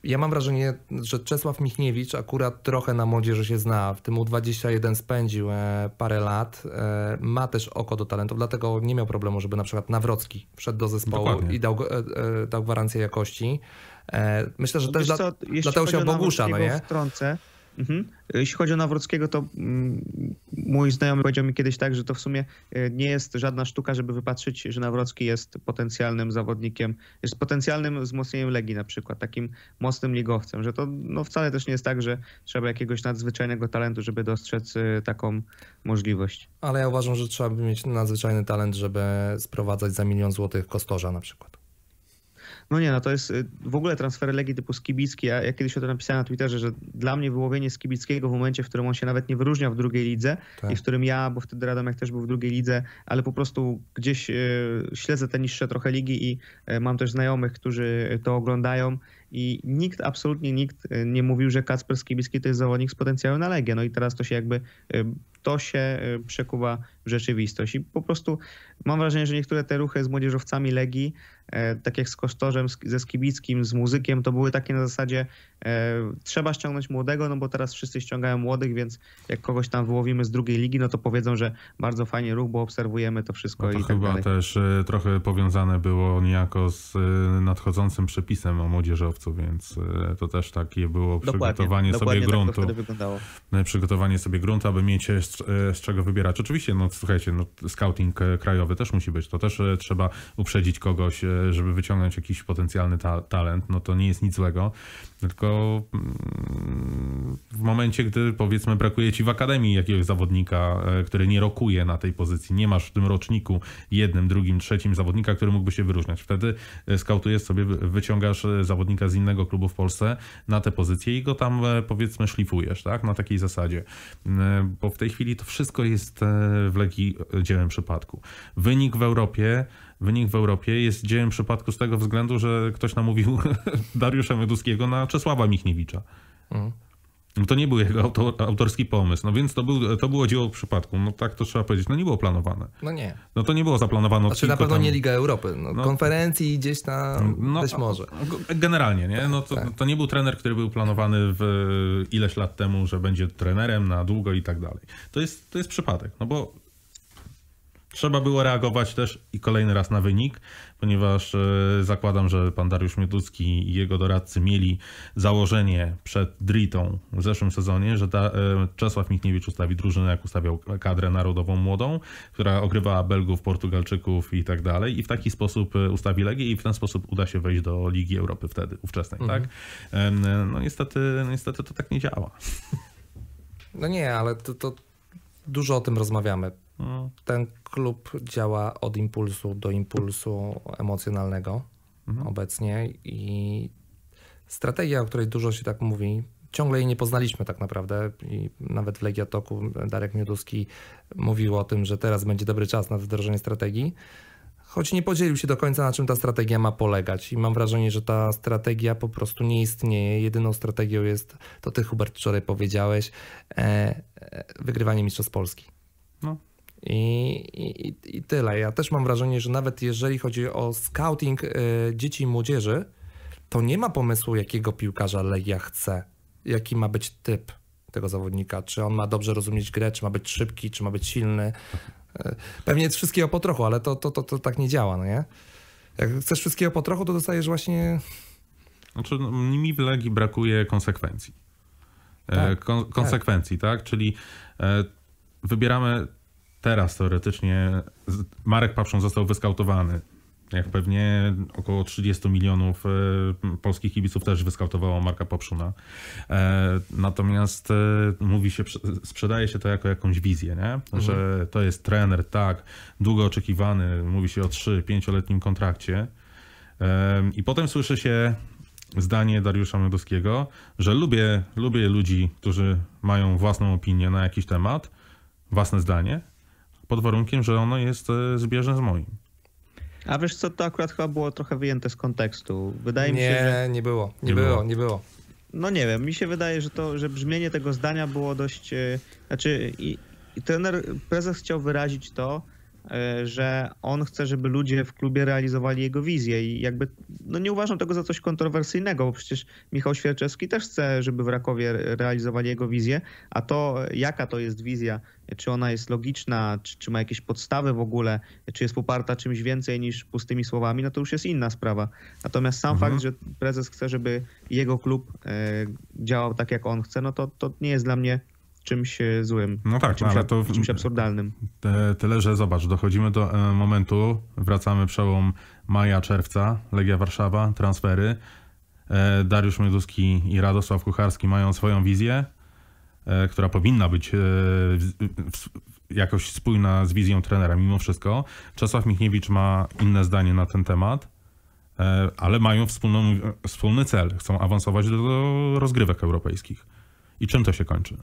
ja mam wrażenie, że Czesław Michniewicz akurat trochę na młodzieży się zna. W tym U21 spędził e, parę lat. E, ma też oko do talentów, dlatego nie miał problemu, żeby na przykład Nawrocki wszedł do zespołu Dokładnie. i dał, e, dał, gwarancję jakości. myślę, że no też dla, co, dlatego się Bogusza, no nie? Wtrącę, Mhm. Jeśli chodzi o Nawrockiego, to mm, mój znajomy powiedział mi kiedyś tak, że to w sumie y, nie jest żadna sztuka, żeby wypatrzyć, że Nawrocki jest potencjalnym zawodnikiem, jest potencjalnym wzmocnieniem Legii na przykład, takim mocnym ligowcem, że to no, wcale też nie jest tak, że trzeba jakiegoś nadzwyczajnego talentu, żeby dostrzec y, taką możliwość. Ale ja uważam, że trzeba by mieć nadzwyczajny talent, żeby sprowadzać za milion złotych Kostorza na przykład. No nie, no to jest y, w ogóle transfer Legii typu Skibicki. Ja, ja kiedyś o tym napisałem na Twitterze, że dla mnie wyłowienie Skibickiego w momencie, w którym on się nawet nie wyróżnia w drugiej lidze tak. i w którym ja, bo wtedy Radomek też był w drugiej lidze, ale po prostu gdzieś y, śledzę te niższe trochę ligi i y, mam też znajomych, którzy to oglądają i nikt, absolutnie nikt nie mówił, że Kacper Skibicki to jest zawodnik z potencjałem na Legię. No i teraz to się jakby to się przekuwa w rzeczywistość. I po prostu mam wrażenie, że niektóre te ruchy z młodzieżowcami Legii E, tak jak z Kosztorzem, ze Skibickim, z muzykiem, to były takie na zasadzie e, trzeba ściągnąć młodego, no bo teraz wszyscy ściągają młodych, więc jak kogoś tam wyłowimy z drugiej ligi, no to powiedzą, że bardzo fajnie ruch, bo obserwujemy to wszystko no to i tak chyba dalej. też e, trochę powiązane było niejako z nadchodzącym przepisem o młodzieżowcu, więc to też takie było dokładnie, przygotowanie dokładnie sobie gruntu. Tak to wyglądało. Przygotowanie sobie gruntu, aby mieć z czego wybierać. Oczywiście, no słuchajcie, no, scouting krajowy też musi być, to też trzeba uprzedzić kogoś żeby wyciągnąć jakiś potencjalny ta talent, no to nie jest nic złego. Tylko mm, w momencie, gdy powiedzmy brakuje ci w akademii jakiegoś zawodnika, e, który nie rokuje na tej pozycji, nie masz w tym roczniku jednym, drugim, trzecim zawodnika, który mógłby się wyróżniać. Wtedy e, skautujesz sobie, wyciągasz e, zawodnika z innego klubu w Polsce na tę pozycję i go tam powiedzmy szlifujesz, tak? Na takiej zasadzie. Mm, bo w tej chwili to wszystko jest w leki dziełem przypadku. Wynik w Europie Wynik w Europie jest dziełem przypadku z tego względu, że ktoś namówił Dariusza Meduskiego na Czesława Michniewicza. Mhm. No to nie był jego autor, autorski pomysł, no więc to, był, to było dzieło w przypadku. No tak to trzeba powiedzieć, no nie było planowane. No nie. No to nie było zaplanowane. Znaczy na pewno tam... nie Liga Europy, no, no, konferencji gdzieś tam no, być może. Generalnie, nie? No to, tak. to nie był trener, który był planowany w ileś lat temu, że będzie trenerem na długo i tak dalej. To jest, to jest przypadek, no bo Trzeba było reagować też i kolejny raz na wynik, ponieważ e, zakładam, że pan Dariusz Mieducki i jego doradcy mieli założenie przed Dritą w zeszłym sezonie, że da, e, Czesław Michniewicz ustawi drużynę, jak ustawiał kadrę narodową młodą, która ogrywa Belgów, Portugalczyków i tak dalej i w taki sposób e, ustawi Legię i w ten sposób uda się wejść do Ligi Europy wtedy, ówczesnej, tak? mhm. tak? No niestety, no niestety to tak nie działa. No nie, ale to, to dużo o tym rozmawiamy ten klub działa od impulsu do impulsu emocjonalnego mhm. obecnie i strategia, o której dużo się tak mówi, ciągle jej nie poznaliśmy tak naprawdę i nawet w Legiatoku Darek Mioduski mówił o tym, że teraz będzie dobry czas na wdrożenie strategii, choć nie podzielił się do końca na czym ta strategia ma polegać i mam wrażenie, że ta strategia po prostu nie istnieje. Jedyną strategią jest, to ty Hubert wczoraj powiedziałeś, e, e, wygrywanie Mistrzostw Polski. I, i, I, tyle. Ja też mam wrażenie, że nawet jeżeli chodzi o scouting y, dzieci i młodzieży, to nie ma pomysłu, jakiego piłkarza Legia chce, jaki ma być typ tego zawodnika. Czy on ma dobrze rozumieć grę, czy ma być szybki, czy ma być silny. E, pewnie jest wszystkiego po trochu, ale to, to, to, to tak nie działa, no nie? Jak chcesz wszystkiego po trochu, to dostajesz właśnie... Znaczy, no, mi w Legii brakuje konsekwencji. E, tak, Kon konsekwencji, tak? tak? Czyli... wybieramy teraz teoretycznie Marek Papszon został wyskautowany. Jak pewnie około 30 milionów e, polskich kibiców też wyskautowało Marka Papszuna. E, natomiast e, mówi się, sprzedaje się to jako jakąś wizję, nie? Mhm. że to jest trener, tak, długo oczekiwany, mówi się o 3-5-letnim kontrakcie. I potem słyszy się zdanie Dariusza Miodoskiego, że lubię, lubię ludzi, którzy mają własną opinię na jakiś temat, własne zdanie, pod warunkiem, że ono jest e, zbieżne z moim. A wiesz co, to akurat chyba było trochę wyjęte z kontekstu. Wydaje nie, mi się, że... Nie, było, nie, nie było, było, nie było. No nie wiem, mi się wydaje, że to, że brzmienie tego zdania było dość... E, znaczy, i, i trener, prezes chciał wyrazić to, E, że on chce, żeby ludzie w klubie realizowali jego wizję i jakby no nie uważam tego za coś kontrowersyjnego, bo przecież Michał Świerczewski też chce, żeby w Rakowie realizowali jego wizję, a to jaka to jest wizja, czy ona jest logiczna, czy, czy ma jakieś podstawy w ogóle, czy jest poparta czymś więcej niż pustymi słowami, no to już jest inna sprawa. Natomiast sam mhm. fakt, że prezes chce, żeby jego klub e, działał tak, jak on chce, no to, to nie jest dla mnie czymś e, złym. No tak, czymś, no, ale to czymś absurdalnym. Te, tyle, że zobacz, dochodzimy do e, momentu, wracamy przełom maja, czerwca, Legia Warszawa, transfery. E, Dariusz Mioduski i Radosław Kucharski mają swoją wizję, która powinna być jakoś spójna z wizją trenera mimo wszystko. Czesław Michniewicz ma inne zdanie na ten temat, ale mają wspólną, wspólny cel. Chcą awansować do rozgrywek europejskich. I czym to się kończy?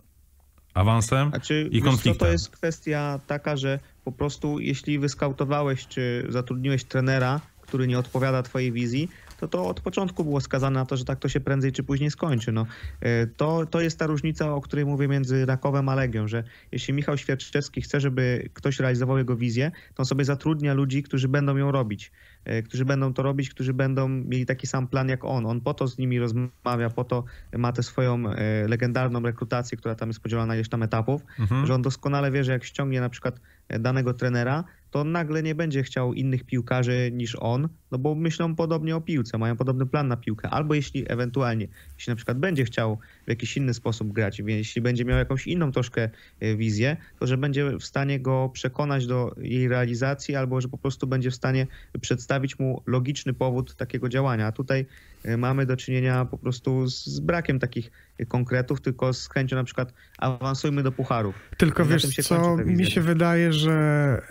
awansem znaczy, i konfliktem. to jest kwestia taka, że po prostu jeśli wyskautowałeś czy zatrudniłeś trenera, który nie odpowiada twojej wizji, to to od początku było skazane na to, że tak to się prędzej czy później skończy. No, e, to, to jest ta różnica, o której mówię między Rakowem a Legią, że jeśli Michał Świerczewski chce, żeby ktoś realizował jego wizję, to on sobie zatrudnia ludzi, którzy będą ją robić. E, którzy będą to robić, którzy będą mieli taki sam plan jak on. On po to z nimi rozmawia, po to ma tę swoją e, legendarną rekrutację, która tam jest podzielona na ileś tam etapów, mhm. że on doskonale wie, że jak ściągnie na przykład e, danego trenera, to nagle nie będzie chciał innych piłkarzy niż on, no bo myślą podobnie o piłce, mają podobny plan na piłkę. Albo jeśli ewentualnie, jeśli na przykład będzie chciał w jakiś inny sposób grać, więc jeśli będzie miał jakąś inną troszkę e, wizję, to że będzie w stanie go przekonać do jej realizacji, albo że po prostu będzie w stanie przedstawić mu logiczny powód takiego działania. A tutaj e, mamy do czynienia po prostu z brakiem takich konkretów, tylko z chęcią na przykład awansujmy do pucharów. Tylko wiesz co, mi się wydaje, że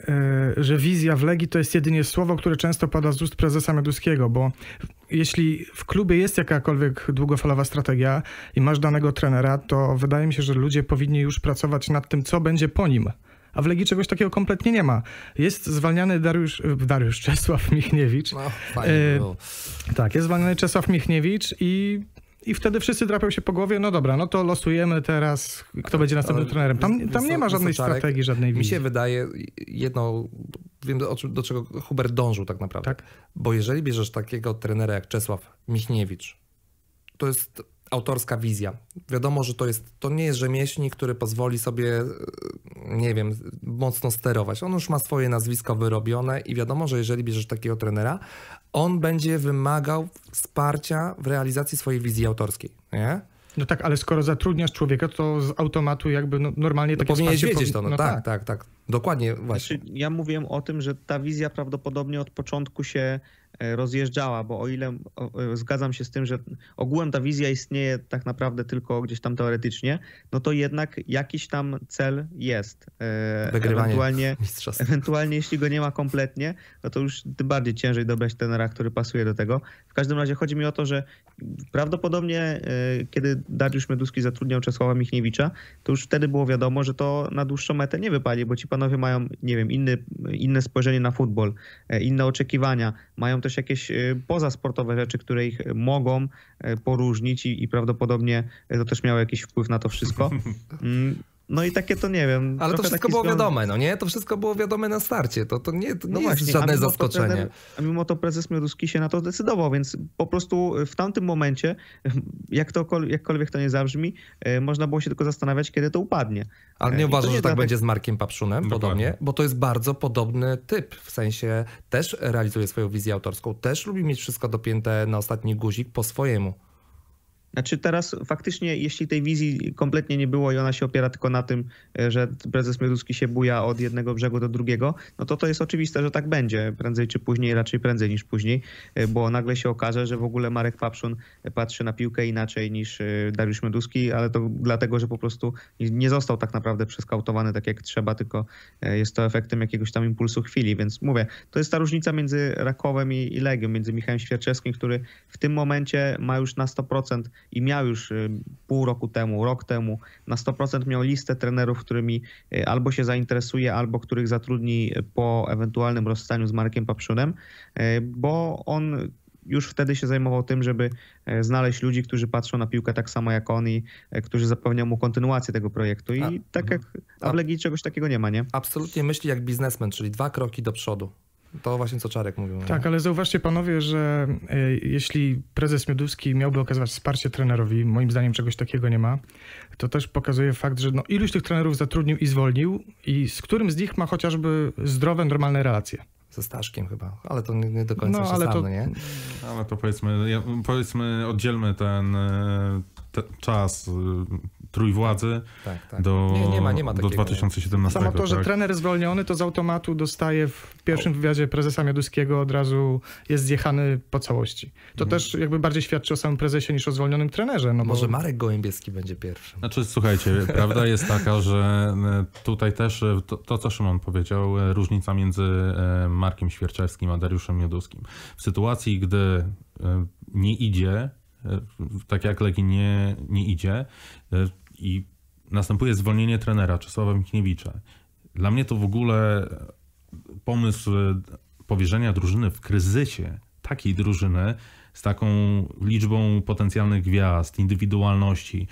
e, że wizja w Legii to jest jedynie słowo, które często pada z ust prezesa Meduskiego, bo jeśli w klubie jest jakakolwiek długofalowa strategia i masz danego trenera, to wydaje mi się, że ludzie powinni już pracować nad tym, co będzie po nim. A w Legii czegoś takiego kompletnie nie ma. Jest zwalniany Dariusz, Dariusz Czesław Michniewicz. No, fajnie, E, tak, jest zwalniany Czesław Michniewicz i i wtedy wszyscy drapią się po głowie, no dobra, no to losujemy teraz, kto będzie następnym trenerem. Tam, tam nie ma żadnej strategii, żadnej wizji. Mi się wydaje, jedno, wiem do, do czego Hubert dążył tak naprawdę. Tak? Bo jeżeli bierzesz takiego trenera jak Czesław Michniewicz, to jest autorska wizja. Wiadomo, że to jest, to nie jest rzemieślnik, który pozwoli sobie, e, nie wiem, mocno sterować. On już ma swoje nazwisko wyrobione i wiadomo, że jeżeli bierzesz takiego trenera, on będzie wymagał wsparcia w realizacji swojej wizji autorskiej, nie? No tak, ale skoro zatrudniasz człowieka, to z automatu jakby no, normalnie no Powinieneś wiedzieć to, no, no tak, tak, tak, tak, Dokładnie, właśnie. Znaczy, ja mówiłem o tym, że ta wizja prawdopodobnie od początku się E, rozjeżdżała, bo o ile e, zgadzam się z tym, że ogółem ta wizja istnieje tak naprawdę tylko gdzieś tam teoretycznie, no to jednak jakiś tam cel jest. E, Wygrywanie ewentualnie, ewentualnie jeśli go nie ma kompletnie, no to już tym bardziej ciężej dobrać tenera, który pasuje do tego. W każdym razie chodzi mi o to, że prawdopodobnie kiedy Dariusz Meduski zatrudniał Czesława Michniewicza, to już wtedy było wiadomo, że to na dłuższą metę nie wypali, bo ci panowie mają, nie wiem, inny, inne spojrzenie na futbol, inne oczekiwania, mają mają też jakieś y, pozasportowe rzeczy, które ich y, mogą y, poróżnić i, i prawdopodobnie to też miało jakiś wpływ na to wszystko. Mm, no i takie to nie wiem. Ale to wszystko było zgon... wiadome, no nie? To wszystko było wiadome na starcie. To, to nie, to no nie no jest właśnie, żadne a zaskoczenie. a mimo to prezes Mioduski się na to zdecydował, więc po prostu w tamtym momencie, jak to, jakkolwiek to nie zabrzmi, e, można było się tylko zastanawiać, kiedy to upadnie. Ale e, nie uważasz, że tak będzie z Markiem Papszunem Dokładnie. podobnie? Bo to jest bardzo podobny typ, w sensie też realizuje swoją wizję autorską, też lubi mieć wszystko dopięte na ostatni guzik po swojemu. Znaczy teraz faktycznie, jeśli tej wizji kompletnie nie było i ona się opiera tylko na tym, e, że prezes Mioduski się buja od jednego brzegu do drugiego, no to to jest oczywiste, że tak będzie prędzej czy później, raczej prędzej niż później, e, bo nagle się okaże, że w ogóle Marek Papszun e, patrzy na piłkę inaczej niż Dariusz Mioduski, ale to dlatego, że po prostu nie został tak naprawdę przeskautowany tak jak trzeba, tylko jest to efektem jakiegoś tam impulsu chwili, więc mówię, to jest ta różnica między Rakowem i, i Legią, między Michałem Świerczewskim, który w tym momencie ma już na 100% i miał już y, pół roku temu, rok temu, na 100% miał listę trenerów, którymi y, albo się zainteresuje, albo których zatrudni y, po ewentualnym rozstaniu z Markiem Papszunem, bo on już wtedy się zajmował tym, żeby e, znaleźć ludzi, którzy patrzą na piłkę tak samo jak on i e, którzy zapewnią mu kontynuację tego projektu. I a, tak mhm. jak, a w Legii czegoś takiego nie ma, nie? Absolutnie myśli jak biznesmen, czyli dwa kroki do przodu. To właśnie co Czarek mówił. No. Tak, ale zauważcie panowie, że e, jeśli prezes Mioduski miałby okazywać wsparcie trenerowi, moim zdaniem czegoś takiego nie ma, to też pokazuje fakt, że no, iluś tych trenerów zatrudnił i zwolnił i z którym z nich ma chociażby zdrowe, normalne relacje ze Staszkiem chyba, ale to nie, nie do końca no, ale to... No nie? Ale to powiedzmy, powiedzmy oddzielmy ten, e, ten czas trójwładzy tak, tak. do, nie, nie ma, nie ma do 2017. Samo to, tak? że trener zwolniony, to z automatu dostaje w pierwszym wywiadzie prezesa Mioduskiego od razu jest zjechany po całości. To mhm. też jakby bardziej świadczy o samym prezesie niż o zwolnionym trenerze. No Może bo... Marek Gołębieski będzie pierwszy. Znaczy słuchajcie, prawda jest taka, że e, tutaj też e, to, to, co Szymon powiedział, e, różnica między Markiem Świerczewskim a Dariuszem Mioduskim. W sytuacji, gdy nie idzie, tak jak Legii nie, nie idzie, i następuje zwolnienie trenera Czesława Michniewicza. Dla mnie to w ogóle pomysł e, powierzenia drużyny w kryzysie takiej drużyny z taką liczbą potencjalnych gwiazd, indywidualności,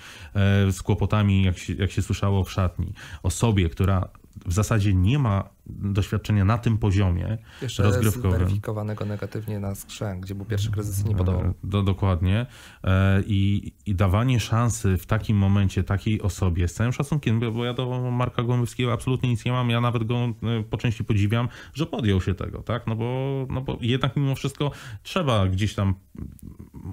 e, z kłopotami, jak się, jak się słyszało w szatni, osobie, która w zasadzie nie ma doświadczenia na tym poziomie Jeszcze rozgrywkowym. zweryfikowanego negatywnie na skrzęg, gdzie był pierwszy kryzys i nie e, podobał. Do, dokładnie. E, I, I, dawanie szansy w takim momencie takiej osobie, z całym szacunkiem, bo ja do Marka Głębowskiego absolutnie nic nie mam, ja nawet go e, po części podziwiam, że podjął się tego, tak? No bo, no bo jednak mimo wszystko trzeba gdzieś tam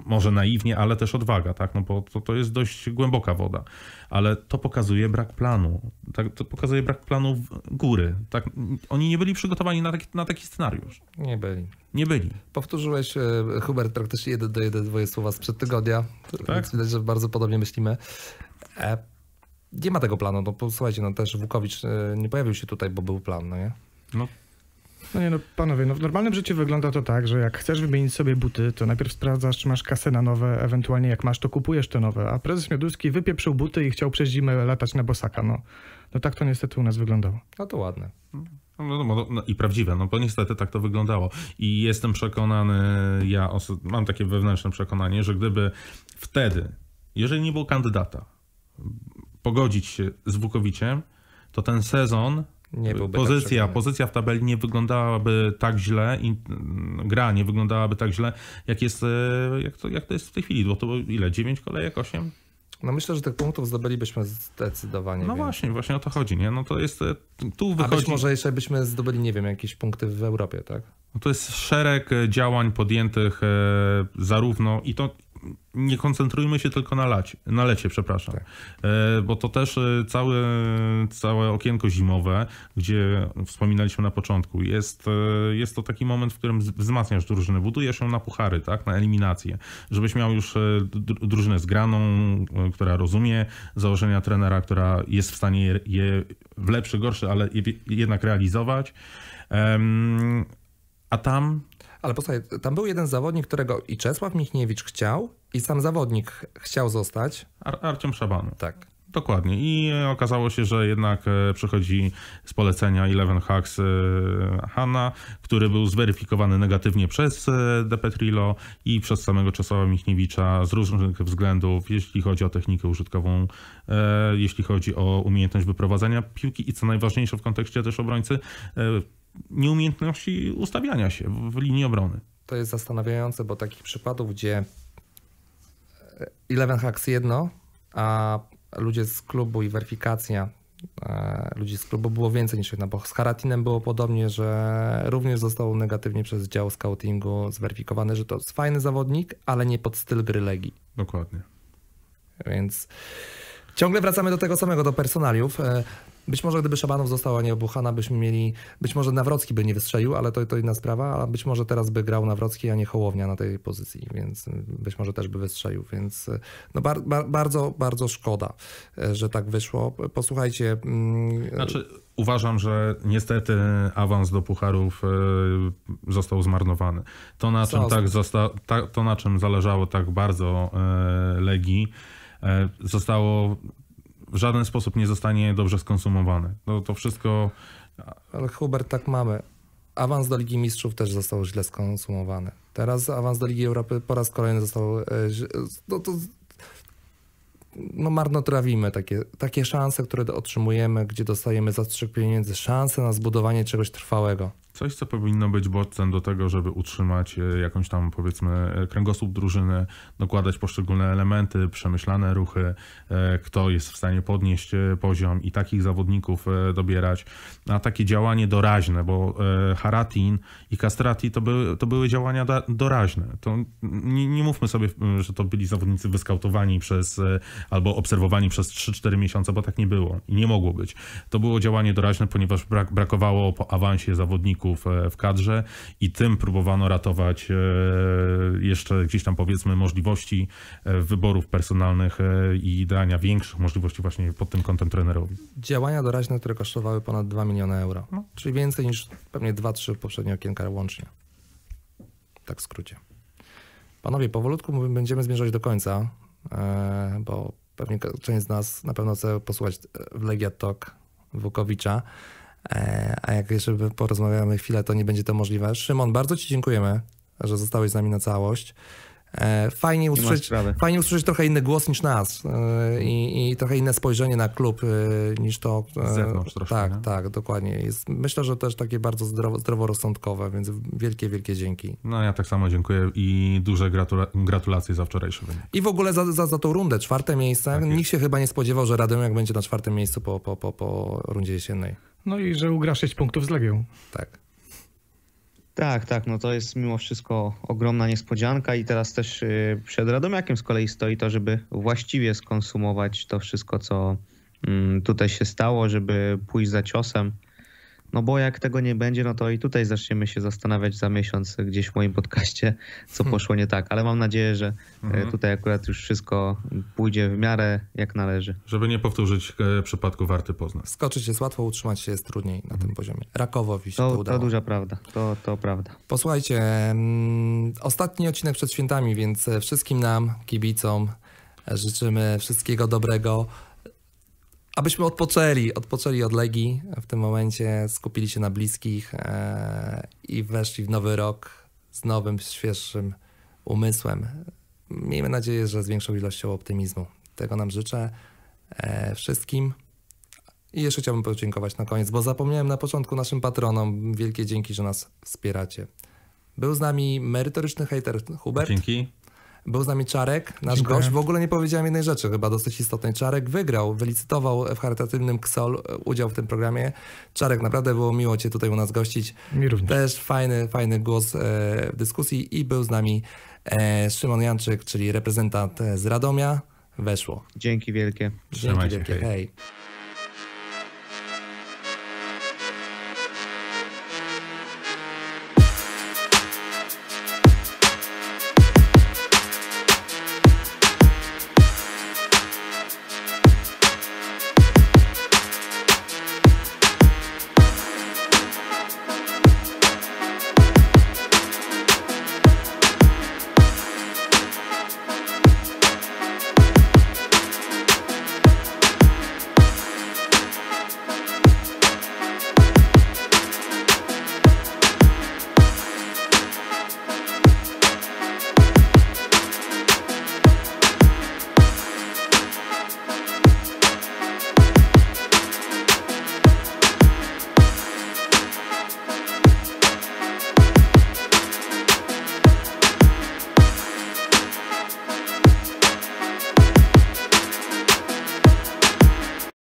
może naiwnie, ale też odwaga, tak? No bo to, to jest dość głęboka woda. Ale to pokazuje brak planu. Tak, to pokazuje brak planu góry. Tak? Oni nie byli przygotowani na taki, na taki scenariusz. Nie byli. Nie byli. Powtórzyłeś, e, Hubert, praktycznie jeden do jeden dwoje słowa sprzed tygodnia. Tak? Więc widać, że bardzo podobnie myślimy. E, nie ma tego planu. No, posłuchajcie, no też Wukowicz e, nie pojawił się tutaj, bo był plan, no nie? No no nie no, panowie, no w normalnym życiu wygląda to tak, że jak chcesz wymienić sobie buty, to najpierw sprawdzasz, czy masz kasę na nowe, ewentualnie jak masz, to kupujesz te nowe. A prezes Mioduski wypieprzył buty i chciał przez zimę latać na bosaka. No, no tak to niestety u nas wyglądało. No to ładne. No, no, no, I prawdziwe, no bo niestety tak to wyglądało. I jestem przekonany, ja mam takie wewnętrzne przekonanie, że gdyby wtedy, jeżeli nie było kandydata, pogodzić się z Wukowiciem, to ten sezon nie byłby tak pozycja, tak pozycja w tabeli nie wyglądałaby tak źle i mm, gra nie wyglądałaby tak źle, jak, jest, e, jak, to, jak to jest w tej chwili, bo to ile? 9 kolejek, 8? No myślę, że tych punktów zdobylibyśmy zdecydowanie. No więc. właśnie, właśnie o to chodzi, nie? No to jest, e, tu wychodzi... A być może jeszcze byśmy zdobyli, nie wiem, jakieś punkty w Europie, tak? No to jest szereg e, działań podjętych zarówno i to nie koncentrujmy się tylko na, lacie, na lecie, przepraszam. Tak. E, bo to też e, całe, całe okienko zimowe, gdzie wspominaliśmy na początku, jest, e, jest to taki moment, w którym wzmacniasz drużynę, budujesz ją na puchary, tak, na eliminację, żebyś miał już drużynę zgraną, która rozumie założenia trenera, która jest w stanie je w lepszy, gorszy, ale jednak realizować. A tam ale posłuchaj, tam był jeden zawodnik, którego i Czesław Michniewicz chciał, i sam zawodnik chciał zostać. Ar Arciom Szaban. Tak. Dokładnie. I e, okazało się, że jednak e, przychodzi z polecenia Eleven Hacks e, Hanna, który był zweryfikowany negatywnie przez Depetrilo i przez samego Czesława Michniewicza z różnych względów, jeśli chodzi o technikę użytkową, jeśli chodzi o umiejętność wyprowadzenia piłki i co najważniejsze w kontekście też obrońcy, nieumiejętności ustawiania się w, w linii obrony. To jest zastanawiające, bo takich przypadków, gdzie e, Eleven Hacks jedno, a ludzie z klubu i weryfikacja e, ludzi z klubu było więcej niż jedno. bo z Haratinem było podobnie, że również został negatywnie przez dział scoutingu zweryfikowany, że to jest fajny zawodnik, ale nie pod styl gry Legii. Dokładnie. Więc ciągle wracamy do tego samego, do personaliów. E, być może gdyby Szabanow została nieobuchana, byśmy mieli, być może Nawrocki by nie wystrzelił, ale to, to inna sprawa, a być może teraz by grał Nawrocki, a nie Hołownia na tej pozycji, więc y, być może też by wystrzelił, więc y, no bar, bar, bardzo, bardzo szkoda, y, że tak wyszło. Posłuchajcie. Mm, znaczy uważam, że niestety awans do pucharów został zmarnowany. To na, czym tak zosta- ta, to, na czym zależało tak bardzo Legii, zostało w żaden sposób nie zostanie dobrze skonsumowany. No to wszystko... Ale Hubert, tak mamy. Awans do Ligi Mistrzów też został źle skonsumowany. Teraz awans do Ligi Europy po raz kolejny został... E, no to no marnotrawimy takie, takie szanse, które otrzymujemy, gdzie dostajemy zastrzyk pieniędzy, szanse na zbudowanie czegoś trwałego. Coś, co powinno być bodźcem do tego, żeby utrzymać e, jakąś tam powiedzmy e, kręgosłup drużyny, dokładać poszczególne elementy, przemyślane ruchy, e, kto jest w stanie podnieść poziom i takich zawodników dobierać. A takie działanie doraźne, bo Haratin i Castrati to były, to były działania doraźne. To nie, nie mówmy sobie, że to byli zawodnicy wyskautowani przez albo obserwowani przez 3-4 miesiące, bo tak nie było i nie mogło być. To było działanie doraźne, ponieważ brak, brakowało po awansie zawodników E, w kadrze i tym próbowano ratować e, jeszcze gdzieś tam powiedzmy możliwości e, wyborów personalnych i dania większych możliwości właśnie pod tym kątem trenerowi. Działania doraźne, które kosztowały ponad 2 miliony euro, no. czyli więcej niż pewnie 2-3 poprzednie okienka łącznie. Tak w skrócie. Panowie, powolutku będziemy zmierzać do końca, bo pewnie część z nas na pewno chce posłuchać w Legia Talk Wukowicza. E, a jak jeszcze porozmawiamy chwilę, to nie będzie to możliwe. Szymon, bardzo Ci dziękujemy, że zostałeś z nami na całość. E, fajnie usłyszeć, fajnie usłyszeć trochę inny głos niż nas e, i, i trochę inne spojrzenie na klub niż to. Z zewnątrz troszkę. Tak, nie? tak, dokładnie. Jest, myślę, że też takie bardzo zdrowo, zdroworozsądkowe, więc wielkie, wielkie dzięki. No ja tak samo dziękuję i duże gratula gratulacje za wczorajszy wynik. I w ogóle za, za, za tą rundę, czwarte miejsce. Tak Nikt się chyba nie spodziewał, że Radomiak będzie na czwartym miejscu po, po, po, po rundzie jesiennej. No i że ugra 6 punktów z Legią. Tak. Tak, tak, no to jest mimo wszystko ogromna niespodzianka i teraz też y, przed Radomiakiem z kolei stoi to, żeby właściwie skonsumować to wszystko, co mm, tutaj się stało, żeby pójść za ciosem no bo jak tego nie będzie, no to i tutaj zaczniemy się zastanawiać za miesiąc gdzieś w moim podcaście, co hmm. poszło nie tak. Ale mam nadzieję, że e, mhm. tutaj akurat już wszystko pójdzie w miarę jak należy. Żeby nie powtórzyć e, przypadku Warty Poznań. Skoczyć jest łatwo, utrzymać się jest trudniej na tym mhm. poziomie. Rakowo, się to, to udało. To duża prawda, to, to prawda. Posłuchajcie, mm, ostatni odcinek przed świętami, więc wszystkim nam, kibicom życzymy wszystkiego dobrego abyśmy odpoczęli, odpoczęli od Legii w tym momencie, skupili się na bliskich e, i weszli w nowy rok z nowym, świeższym umysłem. Miejmy nadzieję, że z większą ilością optymizmu. Tego nam życzę e, wszystkim. I jeszcze chciałbym podziękować na koniec, bo zapomniałem na początku naszym patronom. Wielkie dzięki, że nas wspieracie. Był z nami merytoryczny hater Hubert. Dzięki. Był z nami Czarek, nasz Dziękuję. gość. W ogóle nie powiedziałem jednej rzeczy, chyba dosyć istotnej. Czarek wygrał, wylicytował w charytatywnym KSOL e, udział w tym programie. Czarek, naprawdę było miło Cię tutaj u nas gościć. Mi również. Też fajny, fajny głos e, w dyskusji i był z nami e, Szymon Janczyk, czyli reprezentant z Radomia. Weszło. Dzięki wielkie. Dzięki Trzymajcie, wielkie. hej. hej.